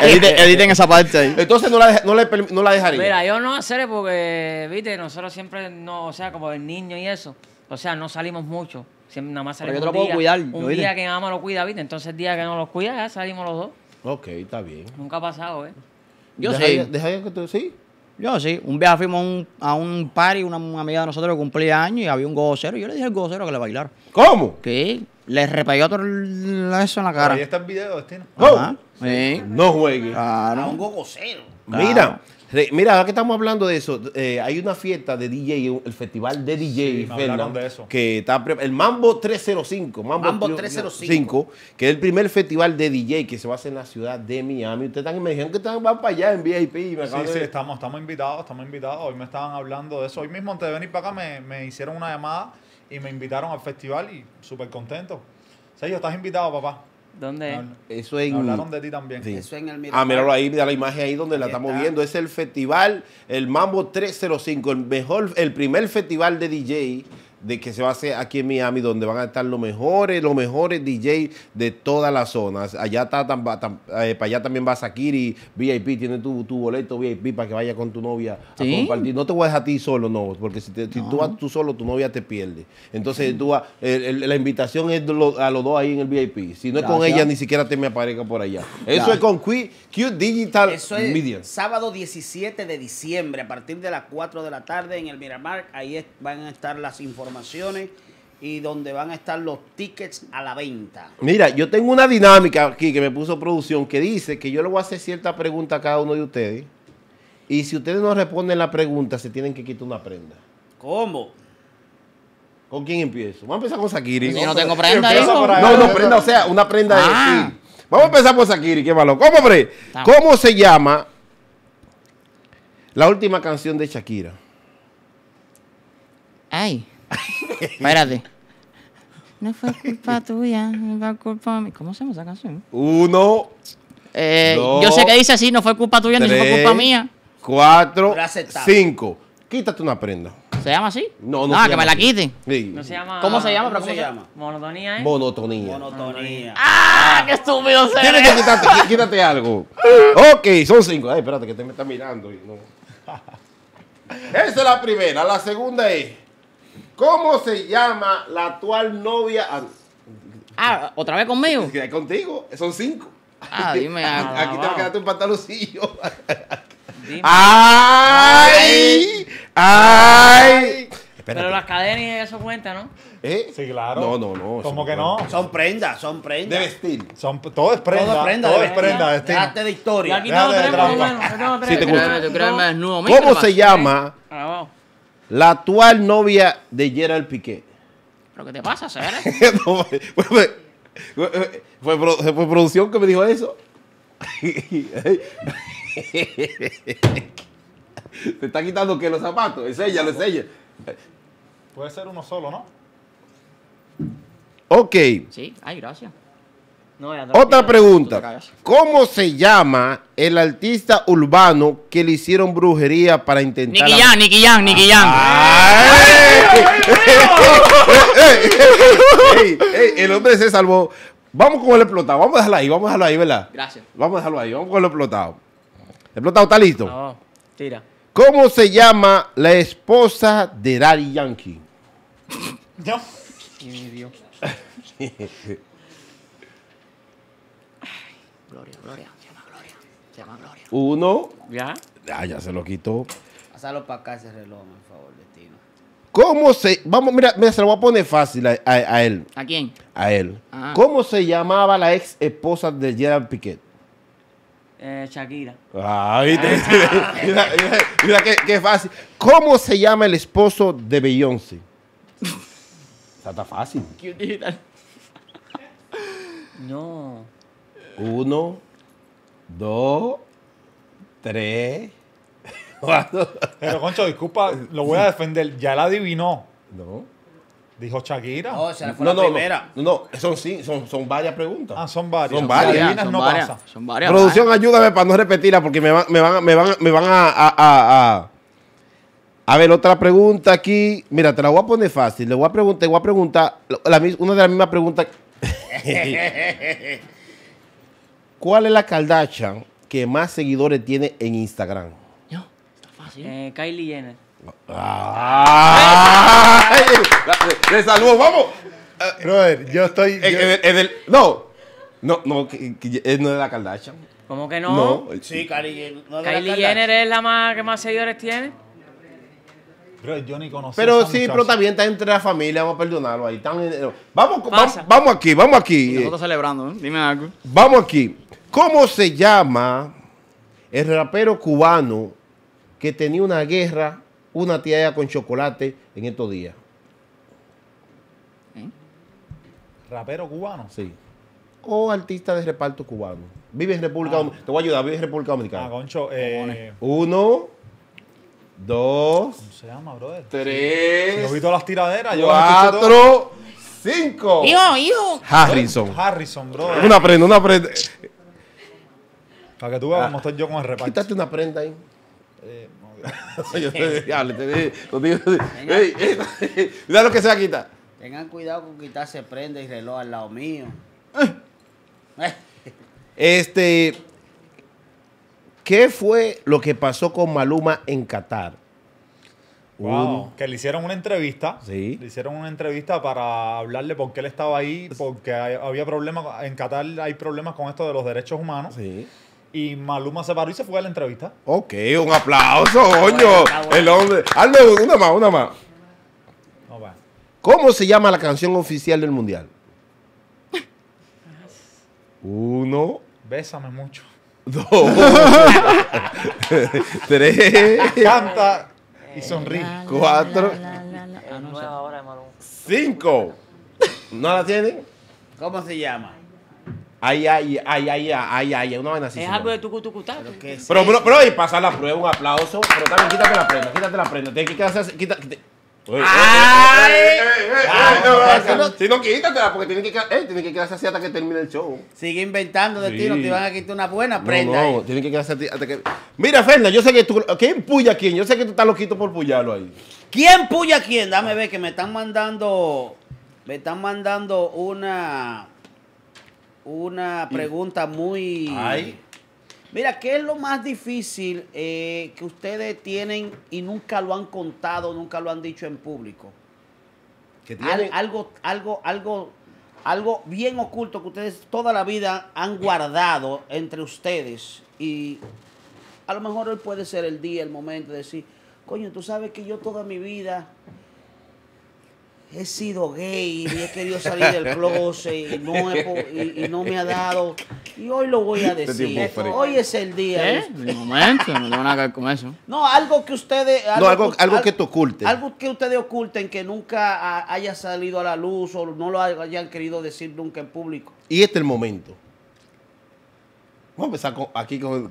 editen, esa parte ahí. Entonces no la, no, la no la dejaría. Mira, yo no hacer porque, viste, nosotros siempre, no, o sea, como el niño y eso, o sea, no salimos mucho. Siempre nada más salimos Pero yo te lo puedo cuidar. Un día que nada más lo cuida, viste, entonces el día que no los cuida, ya salimos los dos. Ok, está bien. Nunca ha pasado, ¿eh? Yo sé. Deja que tú, sí. Yo sí, un día fuimos a un party, una, una, amiga de nosotros que cumplía años y había un gocero. yo le dije al gocero que le bailara. ¿Cómo? Que le repayó todo eso en la cara. Ahí está el video, destino. No. Sí. No juegues. A un gocero. Mira. Mira, ahora que estamos hablando de eso, eh, hay una fiesta de DJ, el festival de DJ, que está el Mambo 305, Mambo, 305, que es el primer festival de DJ que se va a hacer en la ciudad de Miami. Ustedes me dijeron que están, van para allá en VIP. Me sí, sí, estamos, estamos invitados, estamos invitados. Hoy me estaban hablando de eso. Hoy mismo antes de venir para acá me, hicieron una llamada y me invitaron al festival y súper contento. O yo estás invitado, papá. ¿Dónde? eso en. Hablaron de ti también. en el Ah, ahí, mira la imagen ahí donde la estamos viendo. Es el festival, el Mambo 305, el mejor, el primer festival de DJ de que se va a hacer aquí en Miami, donde van a estar los mejores, los mejores DJ de todas las zonas. Allá está, eh, para allá también vas a y VIP, tiene tu, tu, boleto VIP para que vaya con tu novia a compartir. No te voy a dejar a ti solo, no, porque si, tú vas tú solo, tu novia te pierde. Entonces, tú la invitación es a los dos ahí en el VIP. Si no es con ella, ni siquiera te me aparezca por allá. Eso es con Q, Q Digital Media. Sábado 17 de diciembre, a partir de las 4 de la tarde en el Miramar, ahí van a estar las informaciones y donde van a estar los tickets a la venta. Mira, yo tengo una dinámica aquí que me puso producción que dice que yo le voy a hacer cierta pregunta a cada uno de ustedes. Y si ustedes no responden la pregunta, se tienen que quitar una prenda. ¿Cómo? ¿Con quién empiezo? Vamos a empezar con Sakiri. Pues yo no tengo prenda, No, no, prenda, o sea, una prenda de ah. Vamos a empezar por Sakiri, qué malo. ¿Cómo, hombre? ¿Cómo se llama la última canción de Shakira? Ay. Espérate. No fue culpa tuya, no fue culpa mía. ¿Cómo se llama esa canción? Uno. Eh, yo sé que dice así, no fue culpa tuya, No ni fue culpa mía. Cuatro, cinco. Quítate una prenda. ¿Se llama así? No, no. Ah, que me la quiten. ¿Cómo se llama? se, llama? Monotonía, ¿eh? Monotonía. Monotonía. ¡Ah! ¡Qué estúpido Tienes que quitarte, quítate algo. ok, son cinco. Ay, espérate, que te me está mirando. Esa es la primera. La segunda es. ¿Cómo se llama la actual novia? Ah, ah ¿otra vez conmigo? Que contigo, son cinco. Ah, dime. aquí, ah, te va a un pantaloncillo. ¡Ay! ¡Ay! Pero las cadenas y eso cuenta, ¿no? ¿Eh? Sí, claro. No, no, no. ¿Cómo que no? Son prendas, son prendas. De vestir. Son, todo es prenda. Todo es prenda. Todo es prenda. De vestir. Date de historia. aquí no lo tenemos. te gusta. creo ¿Cómo se llama? Ah, la actual novia de Gerald Piqué. ¿Pero qué te pasa, Sara? fue, producción que me dijo eso. Te está quitando que los zapatos, es ella, es ella. Puede ser uno solo, ¿no? Ok. Sí, ay, gracias. Otra pregunta. ¿Cómo se llama el artista urbano que le hicieron brujería para intentar... Nicky Jam, Nicky Jam, Nicky Jam. El hombre se salvó. Vamos con el explotado. Vamos a dejarlo ahí, vamos a dejarlo ahí, ¿verdad? Gracias. Vamos a dejarlo ahí, vamos con el explotado. ¿El explotado está listo? No, tira. ¿Cómo se llama la esposa de Daddy Yankee? Yo. Gloria, Gloria. Se llama Gloria. Se llama Gloria. Uno. ¿Ya? Ya, ah, ya se lo quitó. Pásalo para acá ese reloj, por favor, destino. ¿Cómo se.? Vamos, mira, mira, se lo voy a poner fácil a, a, él. ¿A quién? A él. Ah. ¿Cómo se llamaba la ex esposa de Gerard Piquet? Eh, Shakira. ah. mira, mira, qué, fácil. ¿Cómo se llama el esposo de Beyoncé? está, está fácil. no. Uno, dos, tres. Pero Concho, disculpa, lo voy a defender. Ya la adivinó. No. Dijo Shakira. No, fue no, la no, primera. No, no, son, sí, son, son varias preguntas. Ah, son varias. Son varias. son, varias, Producción, ayúdame para no repetirla porque me van, me van, me van, me van a, a, a, a, ver, otra pregunta aquí. Mira, te la voy a poner fácil. Le voy a preguntar, voy a preguntar una de las mismas preguntas. ¿cuál es la Kardashian que más seguidores tiene en Instagram? Yo, está fácil. Eh, Kylie Jenner. le, saludo, vamos. Eh, brother, yo estoy. Eh, no, no, no, Es no es la Kardashian. ¿Cómo que no? no. Sí, Kylie, no Kylie Jenner es la más que más seguidores tiene. Pero yo ni conocía. Pero sí, pero también está entre la familia, vamos a perdonarlo ahí. Están vamos, vamos, vamos, aquí, vamos aquí. nosotros celebrando, dime algo. Vamos aquí. ¿Cómo se llama el rapero cubano que tenía una guerra, una tía con chocolate en estos días? ¿Eh? ¿Rapero cubano? Sí. O artista de reparto cubano. Vive en República ah. Dominicana. Te voy a ayudar, vive en República Dominicana. Ah, concho, eh, Uno dos, ¿Cómo se llama, brother? Tres. las tiraderas. Cuatro, cinco. Hijo, hijo. Harrison. Harrison, brother. Una prenda, una prenda. Para que tú veas a ah. estoy yo con el reparto. Quítate una prenda ahí. Eh, no, yo te te digo. Mira lo que se va a quitar. Tengan cuidado con quitarse prenda y reloj al lado mío. este. ¿Qué fue lo que pasó con Maluma en Qatar? Wow, que le hicieron una entrevista. Sí. Le hicieron una entrevista para hablarle por qué él estaba ahí, porque había problemas. En Qatar hay problemas con esto de los derechos humanos. Sí. Y Maluma se paró y se fue a la entrevista. Ok, un aplauso, coño. El hombre. menos una más, una más. ¿Cómo se llama la canción oficial del mundial? Uno. Bésame mucho. Dos. tres. Canta y sonríe. Cuatro. Cinco. ¿No la tienen? ¿Cómo se llama? Ay, ay, ay, ay, ay, ay, una vaina así. Es algo de tu cutucutá. Pero, pero, pero, y pasa la prueba, un aplauso. Pero también quítate la prenda, quítate la prenda. Tienes que quedarse, quítate. ay, si no quítatela, porque tiene que, eh, que quedarse así hasta que termine el show. Sigue inventando de ti, no te van a quitar una buena prenda. No, tiene que quedarse hasta que. Mira, Fernanda, yo sé que tú. ¿Quién puya a quién? Yo sé que tú estás loquito por puyarlo ahí. ¿Quién puya a quién? Dame ver que me están mandando. Me están mandando una una pregunta muy... Ay. Mira, ¿qué es lo más difícil eh, que ustedes tienen y nunca lo han contado, nunca lo han dicho en público? algo, algo, algo, algo bien oculto que ustedes toda la vida han guardado entre ustedes y a lo mejor hoy puede ser el día, el momento de decir, coño, tú sabes que yo toda mi vida he sido gay y he querido salir del closet y no, me ha dado. Y hoy lo voy a este decir. hoy es el día. ¿Eh? momento, no tengo van a con eso. No, algo que ustedes. Algo, no, algo, que te oculten. Algo que ustedes oculten que nunca haya salido a la luz o no lo hayan querido decir nunca en público. Y este es el momento. Vamos a empezar aquí con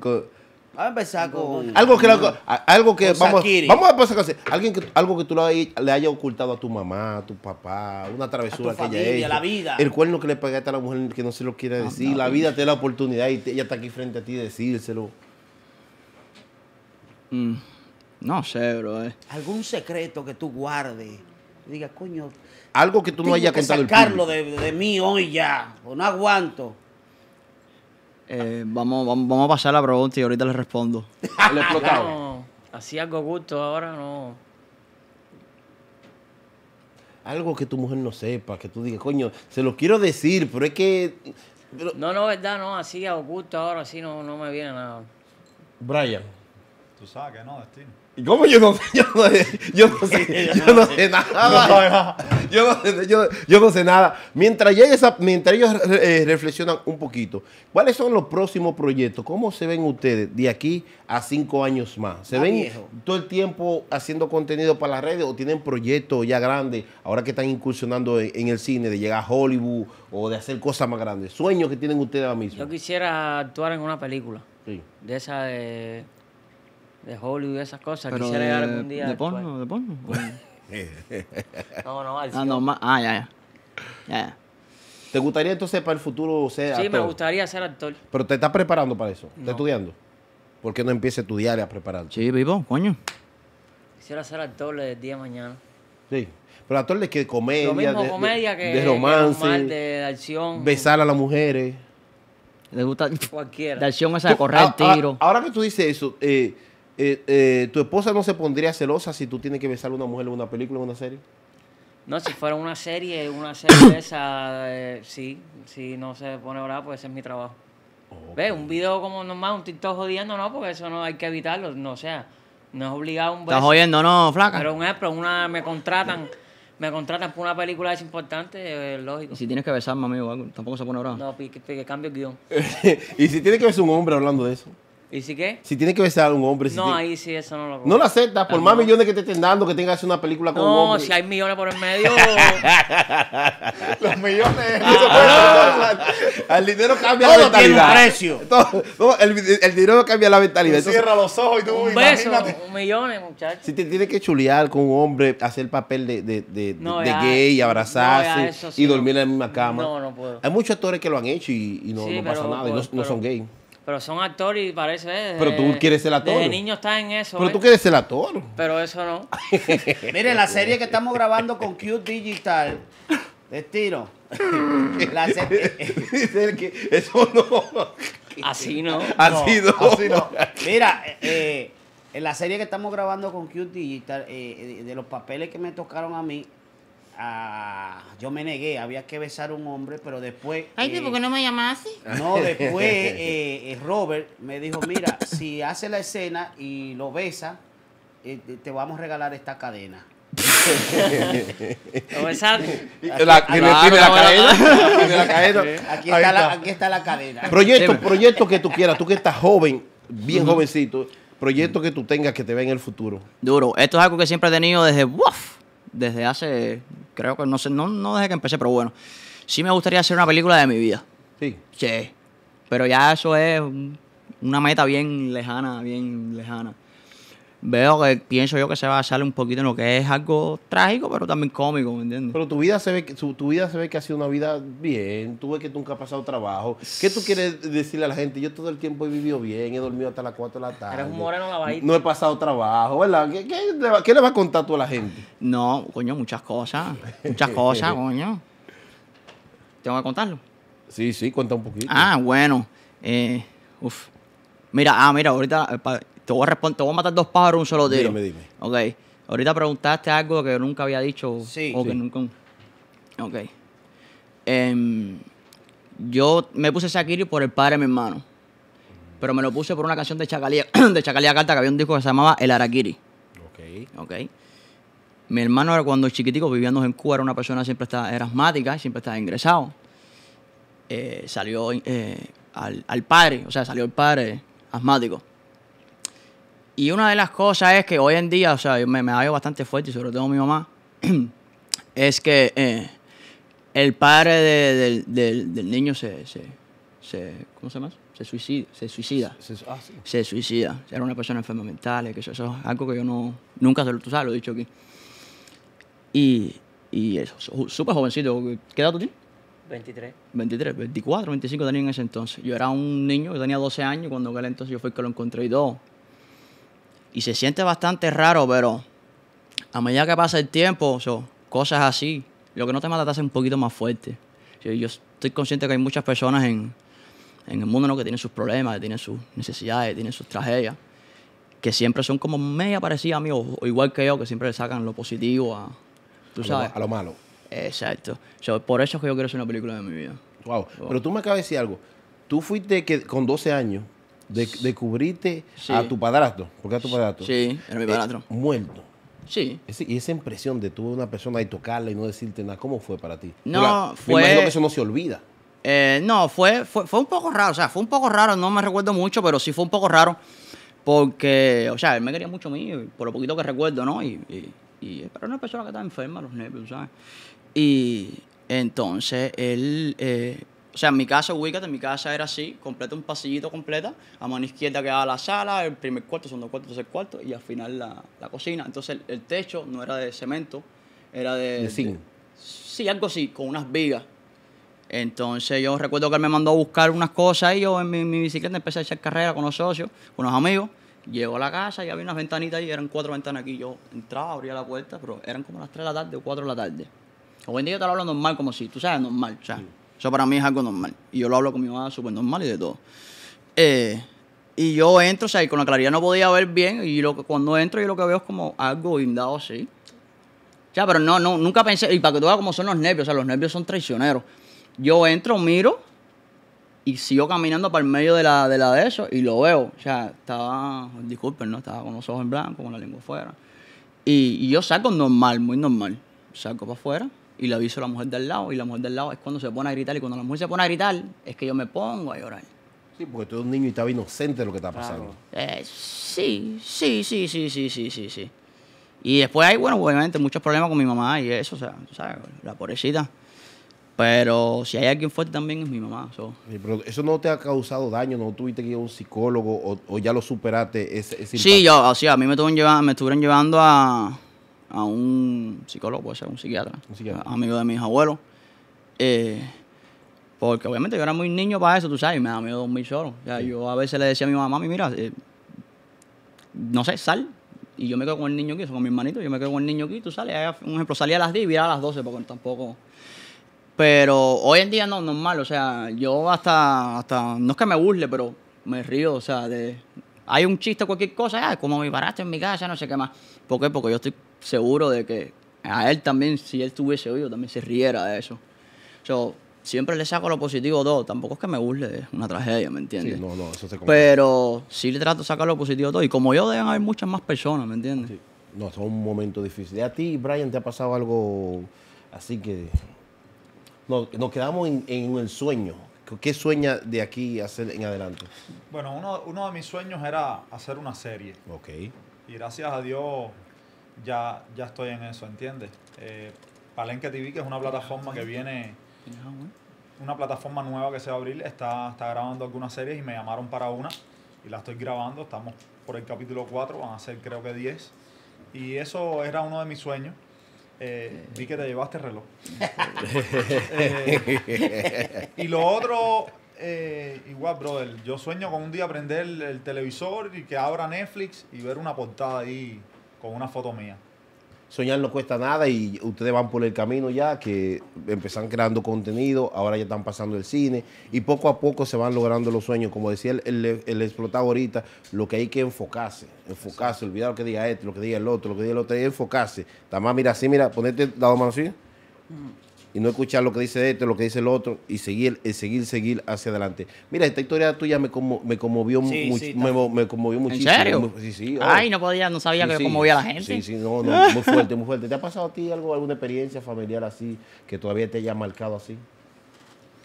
Vamos a empezar con. Algo que, algo que vamos, vamos a empezar con. algo que tú le, hayas ocultado a tu mamá, a tu papá, una travesura que ella hecho, la vida. El cuerno que le pagaste a la mujer que no se lo quiere ah, decir. la vida te da la oportunidad y ella está aquí frente a ti decírselo. Mm, no sé, bro. Eh. Algún secreto que tú guardes. Diga, coño. Algo que tú no hayas contado. Sacarlo de, de mí hoy ya. no aguanto. Eh, vamos, vamos, a pasar la pregunta y ahorita le respondo. explotado. así algo gusto ahora no. Algo que tu mujer no sepa, que tú digas, coño, se lo quiero decir, pero es que. No, no, verdad, no, así a ahora sí no, no me viene nada. Brian. Tú sabes que no, destino. ¿Cómo yo no sé? Yo no sé, nada. Yo no sé, nada. Mientras, mientras ellos eh, reflexionan un poquito, ¿cuáles son los próximos proyectos? ¿Cómo se ven ustedes de aquí a cinco años más? ¿Se ah, ven todo el tiempo haciendo contenido para las redes o tienen proyectos ya grandes ahora que están incursionando en, el cine de llegar a Hollywood o de hacer cosas más grandes? ¿Sueños que tienen ustedes ahora mismo? Yo quisiera actuar en una película. De esa de de Hollywood, esas cosas. Quisiera llegar algún día. ¿De porno? ¿De porno? Pues. no, no, al ah, no, ah, ya, ya. ¿Te gustaría entonces para el futuro ser Sí, me gustaría ser actor. Pero te estás preparando para eso. ¿Estás estudiando? ¿Por qué no empiezas a estudiar y a prepararte? Sí, vivo, coño. Quisiera ser actor el día de mañana. Sí. Pero actor de que comedia, Lo mismo de, comedia de- que de romance, de acción, besar a las mujeres. Le gusta. cualquiera. De acción esa de correr ah, ah, tiro. ahora que tú dices eso, eh, eh, eh, ¿tu esposa no se pondría celosa si tú tienes que besar a una mujer en una película o una serie? No, si fuera una serie, una serie esa, eh, sí, si no se pone brava, pues ese es mi trabajo. Ve, un video como normal, un TikTok jodiendo, no, porque eso no hay que evitarlo, no sea, no es obligado un beso. Estás jodiendo, no, flaca. Pero un ejemplo, una, me contratan, me contratan por una película es importante, es lógico. si tienes que besar, mami, algo, tampoco se pone brava. No, que, que cambio el guión. y si tienes que besar un hombre hablando de eso. ¿Y si qué? Si tiene que besar a un hombre. no, ahí sí, eso no lo No lo aceptas, por más millones que te estén dando, que tengas una película con un hombre. No, si hay millones por el medio. Los millones. El dinero cambia la mentalidad. el, dinero cambia la mentalidad. cierra los ojos y tú un beso, un millones, muchachos. Si te tienes que chulear con un hombre, hacer papel de, de, gay, abrazarse y dormir en la misma cama. No, no puedo. Hay muchos actores que lo han hecho y, no, pasa nada. y no, son gay. Pero son actores y parece. Eh, pero tú quieres ser actor. El niño está en eso. Pero ¿eh? tú quieres ser actor. Pero eso no. Mire, la serie que estamos grabando con Q Digital. De tiro. eso no. Así no. Así no. Mira, eh, en la serie que estamos grabando con Q Digital, de los papeles que me tocaron a mí, yo me negué, había que besar un hombre, pero después... Ay, eh, ¿por qué no me llamaste? No, después eh, eh, Robert me dijo, mira, si hace la escena y lo besa, te vamos a regalar esta cadena. ¿Lo La, Aquí está, La, cadena. Proyecto, proyecto que tú quieras, tú que estás joven, bien jovencito, proyecto que tú tengas que te vea en el futuro. Duro, esto es algo que siempre he tenido desde... ¡Wow! desde hace, creo que no sé, no, no desde que empecé, pero bueno, sí me gustaría hacer una película de mi vida. Sí. Sí. Pero ya eso es una meta bien lejana, bien lejana veo que pienso yo que se va a basar un poquito en lo que es algo trágico, pero también cómico, ¿me entiendes? Pero tu vida se ve que, tu vida se ve que ha sido una vida bien, tú ves que nunca has pasado trabajo. ¿Qué tú quieres decirle a la gente? Yo todo el tiempo he vivido bien, he dormido hasta las 4 de la tarde. Eres un moreno lavadito. No he pasado trabajo, ¿verdad? ¿Qué, le va, vas a contar tú a la gente? No, coño, muchas cosas. Muchas cosas, coño. ¿Tengo que contarlo? Sí, sí, cuenta un poquito. Ah, bueno. Eh, uf. Mira, ah, mira, ahorita eh, te voy a matar dos pájaros un solo tiro. Dime, dime. Ok. Ahorita preguntaste algo que nunca había dicho. Sí. que nunca. Ok. Em, yo me puse Sakiri por el padre de mi hermano. Pero me lo puse por una canción de Chacalía, de Chacalía Carta, que había un disco que se llamaba El Araquiri. Ok. Ok. Mi hermano, era cuando chiquitico, viviendo en Cuba, era una persona siempre era asmática, siempre estaba ingresado. Eh, salió eh, al, padre, o sea, salió el padre asmático. Y una de las cosas es que hoy en día, o sea, me, me hallo bastante fuerte y sobre todo mi mamá, es que eh, el padre del, niño se, se, ¿cómo se llama? Se suicida. Se suicida. Se, ah, suicida. Era una persona enferma mental, eso, es algo que yo no, nunca se lo, sabes, lo he dicho aquí. Y, eso, súper jovencito. ¿Qué edad tú tienes? 23. 23, 24, 25 tenía en ese entonces. Yo era un niño, yo tenía 12 años, cuando aquel entonces yo fui que lo encontré y todo. Y se siente bastante raro, pero a medida que pasa el tiempo, cosas así, lo que no te mata te hace un poquito más fuerte. Yo, estoy consciente que hay muchas personas en, el mundo que tienen sus problemas, que tienen sus necesidades, que tienen sus tragedias, que siempre son como media parecidas a mí, o, igual que yo, que siempre le sacan lo positivo a, Lo, malo. Exacto. por eso es que yo quiero hacer una película de mi vida. Wow. Pero tú me acabas de decir algo. Tú fuiste que con 12 años de, a tu padrastro, porque a tu padrastro. Sí, era mi padrastro. muerto. Sí. y esa impresión de tú una persona y tocarla y no decirte nada, ¿cómo fue para ti? No, fue. Me imagino que eso no se olvida. Eh, no, fue, fue, un poco raro, o sea, fue un poco raro, no me recuerdo mucho, pero sí fue un poco raro, porque, o sea, él me quería mucho a mí, por lo poquito que recuerdo, ¿no? Y, era una persona que estaba enferma, los nervios, ¿sabes? Y entonces él, eh, o sea, en mi casa, ubícate, en mi casa era así, completo, un pasillito completo, a mano izquierda quedaba la sala, el primer cuarto, son dos cuartos, tercer cuarto y al final la, cocina. Entonces el, techo no era de cemento, era de... De sí, algo así, con unas vigas. Entonces yo recuerdo que él me mandó a buscar unas cosas y yo en mi, bicicleta empecé a echar carrera con los socios, con los amigos. Llego a la casa y había unas ventanitas y eran cuatro ventanas aquí. Yo entraba, abría la puerta, pero eran como las tres de la tarde o cuatro de la tarde. O en día te lo hablo normal, como si, tú sabes, normal. O eso para mí es algo normal. Y yo lo hablo con mi mamá súper normal y de todo. Eh, y yo entro, o sea, y con la claridad no podía ver bien. Y lo, cuando entro, yo lo que veo es como algo blindado así. O sea, pero no, no, nunca pensé. Y para que tú veas cómo son los nervios, o sea, los nervios son traicioneros. Yo entro, miro y sigo caminando para el medio de la de, la de eso y lo veo. O sea, estaba, disculpen, ¿no? Estaba con los ojos en blanco, con la lengua afuera. y yo saco normal, muy normal. Saco para afuera y le aviso a la mujer del lado, y la mujer del lado es cuando se pone a gritar, y cuando la mujer se pone a gritar, es que yo me pongo a llorar. Sí, porque tú eres un niño y estaba inocente de lo que está pasando. Eh, sí, sí, sí, sí, sí, sí, sí, sí. Y después hay, bueno, obviamente muchos problemas con mi mamá y eso, o sea, La pobrecita. Pero si hay alguien fuerte también es mi mamá. pero ¿Eso no te ha causado daño? ¿No tuviste que ir a un psicólogo o, ya lo superaste? Ese, sí, yo, o a mí me me estuvieron llevando a, a un psicólogo, puede ser un psiquiatra, un amigo de mis abuelos. Eh, porque obviamente yo era muy niño para eso, tú sabes, y me da miedo dormir solo. Yo a veces le decía a mi mamá, mira, eh, no sé, sal. Y yo me quedo con el niño aquí, con mi hermanito, yo me quedo con el niño aquí, tú sales. Un ejemplo, salía a las 10 y viera a las 12, porque tampoco... Pero hoy en día no, normal, o sea, yo hasta, hasta, no es que me burle, pero me río, o sea, de, hay un chiste cualquier cosa, ah, como me paraste en mi casa, no sé qué más. ¿Por qué? Porque yo estoy seguro de que a él también, si él tuviese oído, también se riera de eso. So, siempre le saco lo positivo todo. Tampoco es que me burle, es una tragedia, ¿me entiendes? Sí, no, no, eso se Pero sí le trato de sacar lo positivo todo. Y como yo, deben haber muchas más personas, ¿me entiendes? Sí. No, es un momento difícil. ¿A ti, Brian, te ha pasado algo así que nos, quedamos en, el sueño? ¿Qué sueña de aquí hacer en adelante? Bueno, uno, uno de mis sueños era hacer una serie. Ok. Y gracias a Dios ya, ya estoy en eso, ¿entiendes? Eh, Palenque TV, que es una plataforma que viene, una plataforma nueva que se va a abrir, está, está grabando algunas series y me llamaron para una y la estoy grabando, estamos por el capítulo 4, van a ser creo que 10 y eso era uno de mis sueños. Eh, vi que te llevaste el reloj. Eh, y lo otro, eh, igual, brother, yo sueño con un día prender el televisor y que abra Netflix y ver una portada ahí con una foto mía. Soñar no cuesta nada y ustedes van por el camino ya, que empezan creando contenido, ahora ya están pasando el cine y poco a poco se van logrando los sueños. Como decía el, el, explotado ahorita, lo que hay que enfocarse, enfocarse, olvidar lo que diga este, lo que diga el otro, lo que diga el otro, enfocarse. Tamás, mira así, mira, ponete la mano así y no escuchar lo que dice este, lo que dice el otro y seguir, seguir, seguir hacia adelante. Mira, esta historia tuya me, me conmovió mucho. me, conmovió muchísimo. ¿En serio? Oh. Ay, no podía, no sabía que que conmovía a la gente. Sí, sí, no, no, muy fuerte, muy fuerte. ¿Te ha pasado a ti algo, alguna experiencia familiar así que todavía te haya marcado así?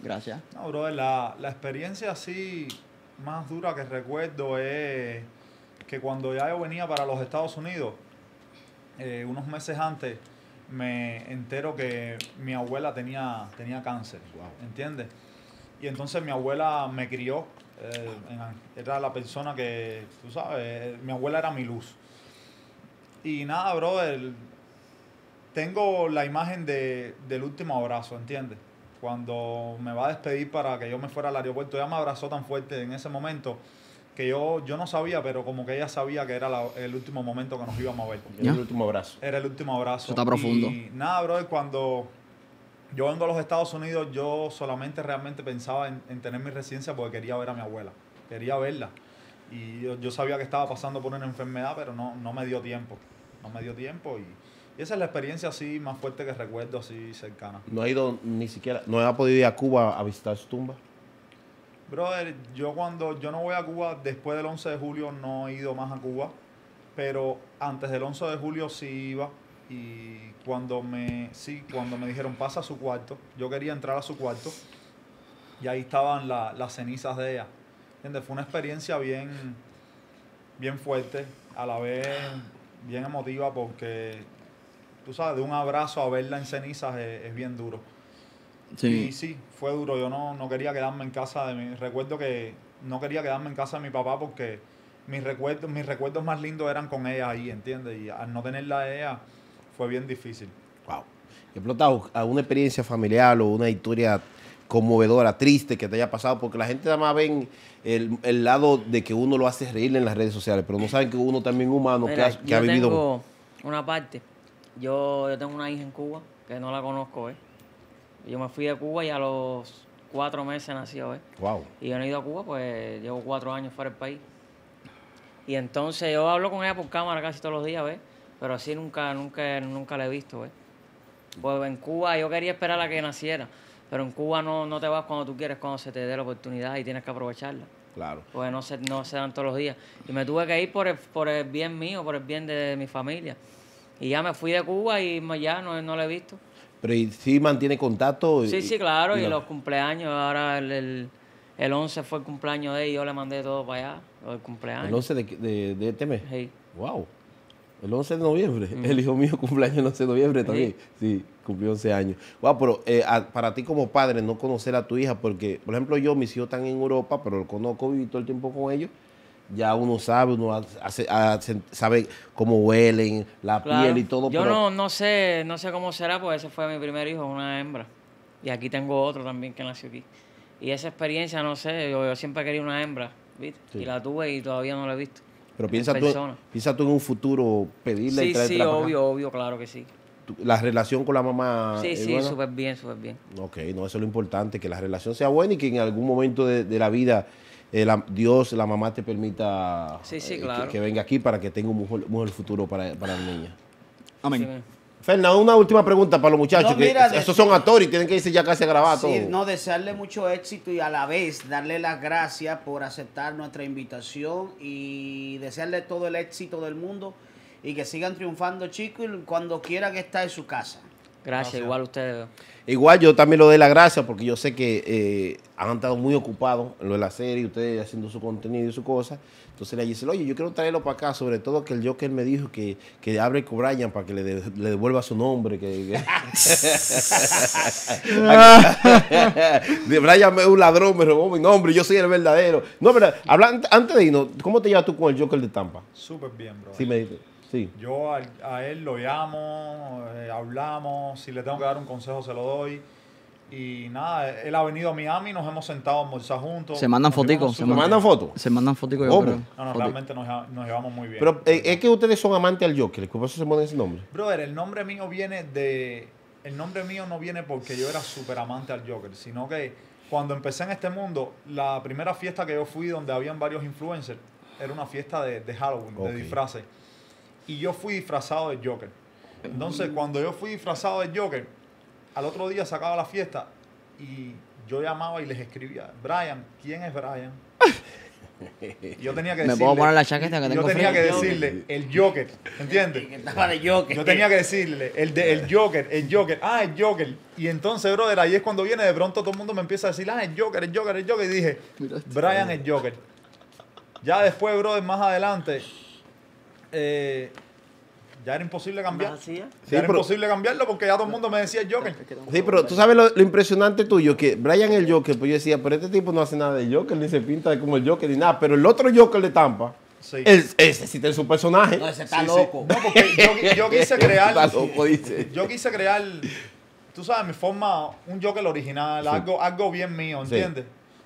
Gracias. No, brother. la, experiencia así más dura que recuerdo es que cuando ya yo venía para los Estados Unidos, eh, unos meses antes, me entero que mi abuela tenía, tenía cáncer, wow. ¿entiendes? Y entonces mi abuela me crió, eh, era la persona que, tú sabes, eh, mi abuela era mi luz. Y nada, bro, tengo la imagen del último abrazo, ¿entiendes? Cuando me va a despedir para que yo me fuera al aeropuerto, ella me abrazó tan fuerte en ese momento yo, yo no sabía, pero como que ella sabía que era el último momento que nos íbamos a ver. Era el último abrazo. Era el último abrazo. está profundo. nada, brother, cuando yo vengo a los Estados Unidos, yo solamente realmente pensaba en, tener mi residencia porque quería ver a mi abuela. Quería verla. Y yo, sabía que estaba pasando por una enfermedad, pero no, no me dio tiempo. No me dio tiempo y... esa es la experiencia así más fuerte que recuerdo, así cercana. No ha ido ni siquiera, no ha podido ir a Cuba a visitar su tumba. Brother, yo cuando yo no voy a Cuba, después del 11 de julio no he ido más a Cuba, pero antes del 11 de julio sí iba y cuando me sí, cuando me dijeron pasa a su cuarto, yo quería entrar a su cuarto y ahí estaban las cenizas de ella. Fue una experiencia bien bien fuerte, a la vez bien emotiva porque tú sabes, de un abrazo a verla en cenizas es bien duro. Sí. sí, fue duro. Yo no, no quería quedarme en casa de mi. Recuerdo que no quería quedarme en casa de mi papá porque mis recuerdos, mis recuerdos más lindos eran con ella ahí, ¿entiendes? Y al no tenerla a ella fue bien difícil. Wow. Explotado, ¿alguna experiencia familiar o una historia conmovedora, triste que te haya pasado? Porque la gente nada más ven el, lado de que uno lo hace reír en las redes sociales, pero no saben que uno también humano que, ha, que vivido. una parte. Yo, yo tengo una hija en Cuba que no la conozco, ¿eh? Yo me fui de Cuba y a los cuatro meses nació, ¿eh? Wow. Y yo he ido a Cuba, pues llevo cuatro años fuera del país. Y entonces yo hablo con ella por cámara casi todos los días, ¿ves? Pero así nunca, nunca, nunca la he visto, ¿ves? Pues en Cuba yo quería esperar a que naciera, pero en Cuba no, no te vas cuando tú quieres, cuando se te dé la oportunidad y tienes que aprovecharla. Claro. Pues no se, no se dan todos los días. Y me tuve que ir por el, por el bien mío, por el bien de, mi familia. Y ya me fui de Cuba y ya no, no la he visto. Pero sí mantiene contacto. Sí, sí, claro. Y, los cumpleaños, ahora el, el, 11 fue el cumpleaños de él y yo le mandé todo para allá, el cumpleaños. ¿El 11 de, de, de este mes? Sí. ¡Wow! El 11 de noviembre. El hijo mío cumpleaños el 11 de noviembre también. Sí, cumplió 11 años. Wow, pero eh, para ti como padre, no conocer a tu hija, porque, por ejemplo, yo, mis hijos están en Europa, pero lo conozco, viví todo el tiempo con ellos ya uno sabe, uno sabe cómo huelen, la piel y todo. Yo no, no sé, no sé cómo será, porque ese fue mi primer hijo, una hembra. Y aquí tengo otro también que nació aquí. Y esa experiencia, no sé, yo, siempre quería una hembra, ¿viste? Y la tuve y todavía no la he visto. Pero piensa tú, piensa tú en un futuro pedirle sí, y traerla. Sí, sí, obvio, obvio, claro que sí la relación con la mamá. Sí, sí, súper bien, súper bien. Ok, no, eso es lo importante, que la relación sea buena y que en algún momento de, de la vida eh, Dios, la mamá te permita eh, que, venga aquí para que tenga un mejor, futuro para, para la niña. Amén. Fernando, una última pregunta para los muchachos. que esos son actores y tienen que irse ya casi a grabar todo. No, desearle mucho éxito y a la vez darle las gracias por aceptar nuestra invitación y desearle todo el éxito del mundo y que sigan triunfando, chicos, y cuando quieran está en su casa. Gracias, igual ustedes. Igual yo también lo doy la gracia porque yo sé que eh, han estado muy ocupados en lo de la serie, ustedes haciendo su contenido y su cosa. Entonces le dice, oye, yo quiero traerlo para acá, sobre todo que el Joker me dijo que, que abre con Brian para que le, devuelva su nombre. Que, que... Brian es un ladrón, me robó mi nombre, yo soy el verdadero. No, pero antes de irnos, ¿cómo te llevas tú con el Joker de Tampa? Súper bien, bro. Sí, me yo a, él lo llamo, eh, hablamos, si le tengo que dar un consejo se lo doy. Y nada, él ha venido a Miami, nos hemos sentado a almorzar juntos. Se mandan fotos, Se, mandan fotos. Se mandan fotos. No, no, realmente nos, llevamos muy bien. Pero eh, es que ustedes son amantes al Joker, ¿por se ponen ese nombre? Brother, el nombre mío viene de... El nombre mío no viene porque yo era súper amante al Joker, sino que cuando empecé en este mundo, la primera fiesta que yo fui donde habían varios influencers, era una fiesta de, Halloween, de disfraces y yo fui disfrazado de Joker. Entonces, cuando yo fui disfrazado de Joker, al otro día sacaba la fiesta y yo llamaba y les escribía, Brian, ¿quién es Brian? Yo tenía que decirle. Me poner la chaqueta que tengo Yo tenía que decirle el Joker, ¿entiendes? Yo tenía que decirle el, de, el Joker, el Joker, ah, el Joker. Y entonces, brother, ahí es cuando viene, de pronto todo el mundo me empieza a decir, ah, el Joker, el Joker, el Joker. Y dije, este Brian, es Joker. Ya después, brother, más adelante, eh, ya era imposible cambiar. ya era imposible cambiarlo porque ya todo el mundo me decía el Joker. Sí, pero tú sabes lo, impresionante tuyo, que Brian el Joker, pues yo decía, pero este tipo no hace nada de Joker, ni se pinta como el Joker, ni nada. Pero el otro Joker de Tampa, sí. ese sí tiene su personaje. No, ese está loco. yo, quise crear... Yo quise crear, tú sabes, me forma, un Joker original, algo, algo bien mío, ¿entiendes?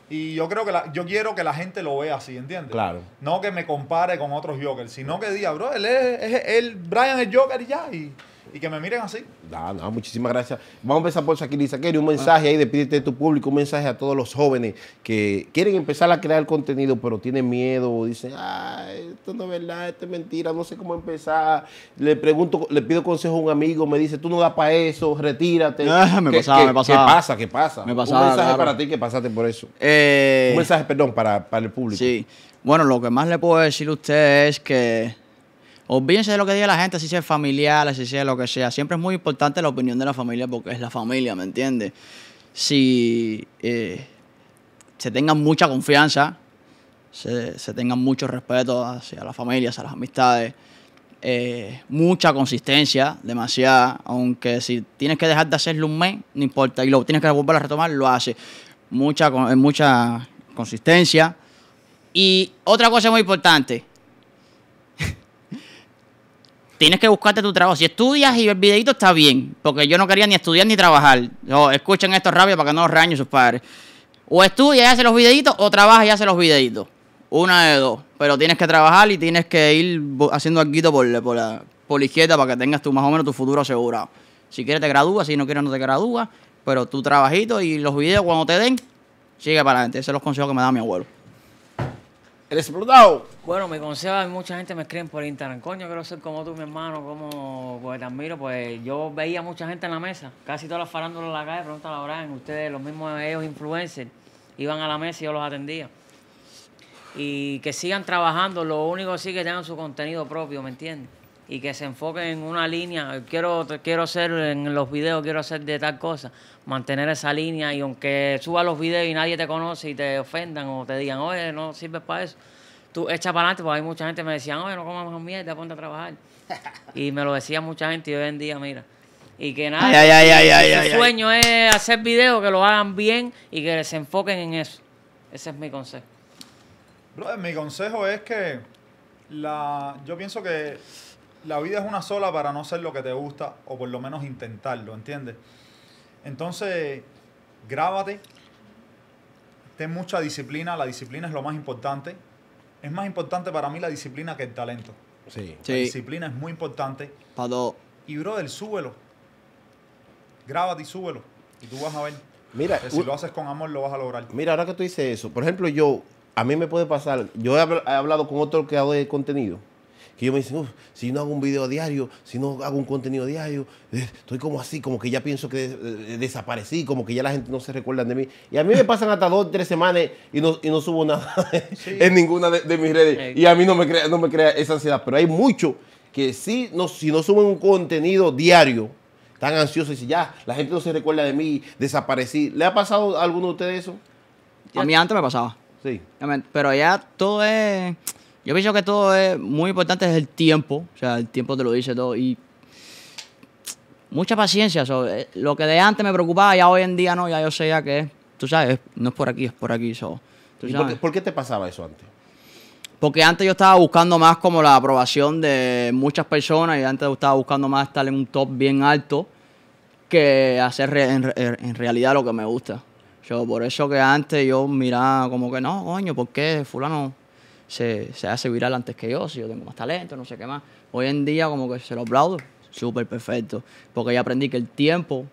Y yo creo que la, yo quiero que la gente lo vea así, ¿entiendes? Claro. No que me compare con otros Jokers, sino que diga, bro, él es, es él, Brian es Joker y ya. Y, y que me miren así. No, no, muchísimas gracias. Vamos a empezar por Shakiriza. Quería un mensaje ahí, despídete de tu público, un mensaje a todos los jóvenes que quieren empezar a crear contenido, pero tienen miedo, o dicen, ay, ah, esto no es verdad, esto es mentira, no sé cómo empezar. Le pregunto, le pido consejo a un amigo, me dice, tú no das para eso, retírate. Ah, me ¿Qué, pasaba, me pasaba. ¿Qué pasa? ¿Qué pasa? un mensaje para ti que pasaste por eso. Eh, un mensaje, perdón, para, para el público. Sí. Bueno, lo que más le puedo decir a usted es que Olvídense de lo que diga la gente, si sea familiar, si sea lo que sea. Siempre es muy importante la opinión de la familia porque es la familia, ¿me entiendes? Si eh, se tengan mucha confianza, se, tenga tengan mucho respeto hacia las familias, hacia las amistades, eh, mucha consistencia, demasiada, aunque si tienes que dejar de hacerlo un mes, no importa, y lo tienes que volver a retomar, lo hace. Mucha, eh, mucha consistencia. Y otra cosa muy importante, tienes que buscarte tu trabajo. Si estudias y el videito está bien, porque yo no quería ni estudiar ni trabajar. No, escuchen esto rápido para que no los sus padres. O estudia y hace los videitos, o trabaja y hace los videitos. Una de dos. Pero tienes que trabajar y tienes que ir haciendo algo por, por, la, por izquierda para que tengas más o menos tu futuro asegurado. Si quieres te gradúas, si no quieres no te gradúas. Pero tu trabajito y los videos cuando te den, sigue para adelante. Ese es los consejos que me da mi abuelo explotado. Bueno, mi consejo, mucha gente me escriben por Instagram, coño, quiero ser como tú, mi hermano, como, pues te admiro, pues yo veía mucha gente en la mesa, casi todas las farándulas en la calle, pronto la verdad ustedes, los mismos ellos influencers, iban a la mesa y yo los atendía. Y que sigan trabajando, lo único sí que tengan su contenido propio, ¿me entiendes? y que se enfoquen en una línea. Quiero, quiero hacer en los videos, quiero hacer de tal cosa. Mantener esa línea y aunque suba los videos y nadie te conoce y te ofendan o te digan, oye, no sirves para eso, tú echa para adelante, porque hay mucha gente que me decía, oye, no comas mierda, ponte a trabajar. y me lo decía mucha gente y hoy en día, mira. Y que nada, ay, sueño es hacer videos que lo hagan bien y que se enfoquen en eso. Ese es mi consejo. mi consejo es que la, yo pienso que la vida es una sola para no ser lo que te gusta o por lo menos intentarlo, ¿entiendes? Entonces, grábate, ten mucha disciplina, la disciplina es lo más importante. Es más importante para mí la disciplina que el talento. Sí. La disciplina es muy importante. Pado. Y brother, súbelo. Grábate y súbelo. Y tú vas a ver. Mira, si lo haces con amor lo vas a lograr. Mira, ahora que tú dices eso, por ejemplo, yo, a mí me puede pasar, yo he hablado con otro creador de contenido que yo me dicen, si no hago un video diario, si no hago un contenido diario, eh, estoy como así, como que ya pienso que eh, eh, desaparecí, como que ya la gente no se recuerda de mí. Y a mí me pasan hasta dos, tres semanas y no, subo nada en ninguna de, mis redes. Y a mí no me, crea, no me crea esa ansiedad. Pero hay mucho que no, si no suben un contenido diario, están ansiosos y dicen, ya, la gente no se recuerda de mí, desaparecí. ¿Le ha pasado a alguno de ustedes eso? A mí antes me pasaba. Sí. Pero ya todo es... Yo pienso que todo es muy importante, es el tiempo. O sea, el tiempo te lo dice todo. Y mucha paciencia. Eh, lo que de antes me preocupaba, ya hoy en día no, ya yo sé ya que, tú sabes, no es por aquí, es por aquí. por qué, te pasaba eso antes? Porque antes yo estaba buscando más como la aprobación de muchas personas y antes estaba buscando más estar en un top bien alto que hacer en, realidad lo que me gusta. Yo, por eso que antes yo miraba como que no, coño, ¿por qué fulano se, hace viral antes que yo, si yo tengo más talento, no sé qué más. Hoy en día como que se lo aplaudo, súper perfecto, porque ya aprendí que el tiempo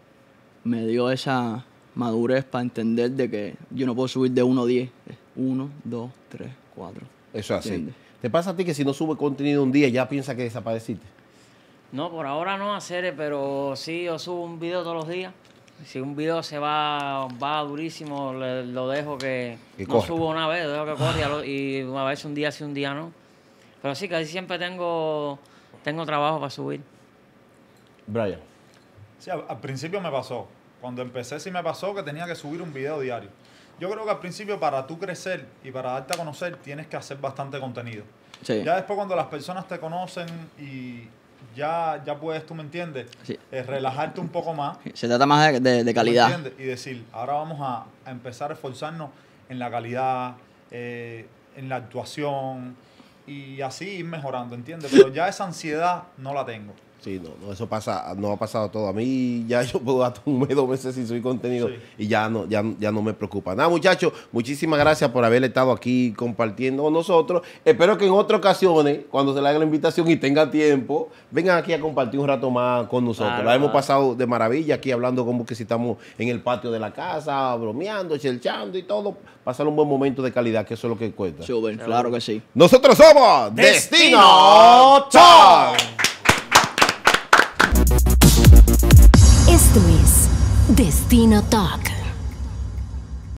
me dio esa madurez para entender de que yo no puedo subir de 1 a 10, 1, 2, 3, 4. Eso es así. ¿Te pasa a ti que si no sube contenido un día ya piensa que desapareciste? No, por ahora no hacer, pero sí, yo subo un video todos los días si un video se va, va durísimo, lo dejo que no subo una vez, dejo que corra y una vez un día sí, un día no. Pero sí, casi siempre tengo, tengo trabajo para subir. Brian. Sí, al, principio me pasó. Cuando empecé sí me pasó que tenía que subir un video diario. Yo creo que al principio para tú crecer y para darte a conocer tienes que hacer bastante contenido. Sí. Ya después cuando las personas te conocen y, ya, ya puedes, tú me entiendes, eh, relajarte un poco más. Se trata más de, calidad. Y decir, ahora vamos a, empezar a esforzarnos en la calidad, eh, en la actuación y así ir mejorando, ¿entiendes? Pero ya esa ansiedad no la tengo. Sí, no, eso pasa, no ha pasado todo. A mí ya yo puedo dar un mes, dos meses sin subir contenido y ya no, ya, ya no me preocupa. Nada, muchachos, muchísimas gracias por haber estado aquí compartiendo con nosotros. Espero que en otras ocasiones, cuando se le haga la invitación y tenga tiempo, vengan aquí a compartir un rato más con nosotros. la hemos pasado de maravilla aquí hablando como que si estamos en el patio de la casa, bromeando, chelchando y todo. Pasar un buen momento de calidad, que eso es lo que cuenta. Sí, claro que sí. Nosotros somos Destino, Destino Esto es Destino Talk.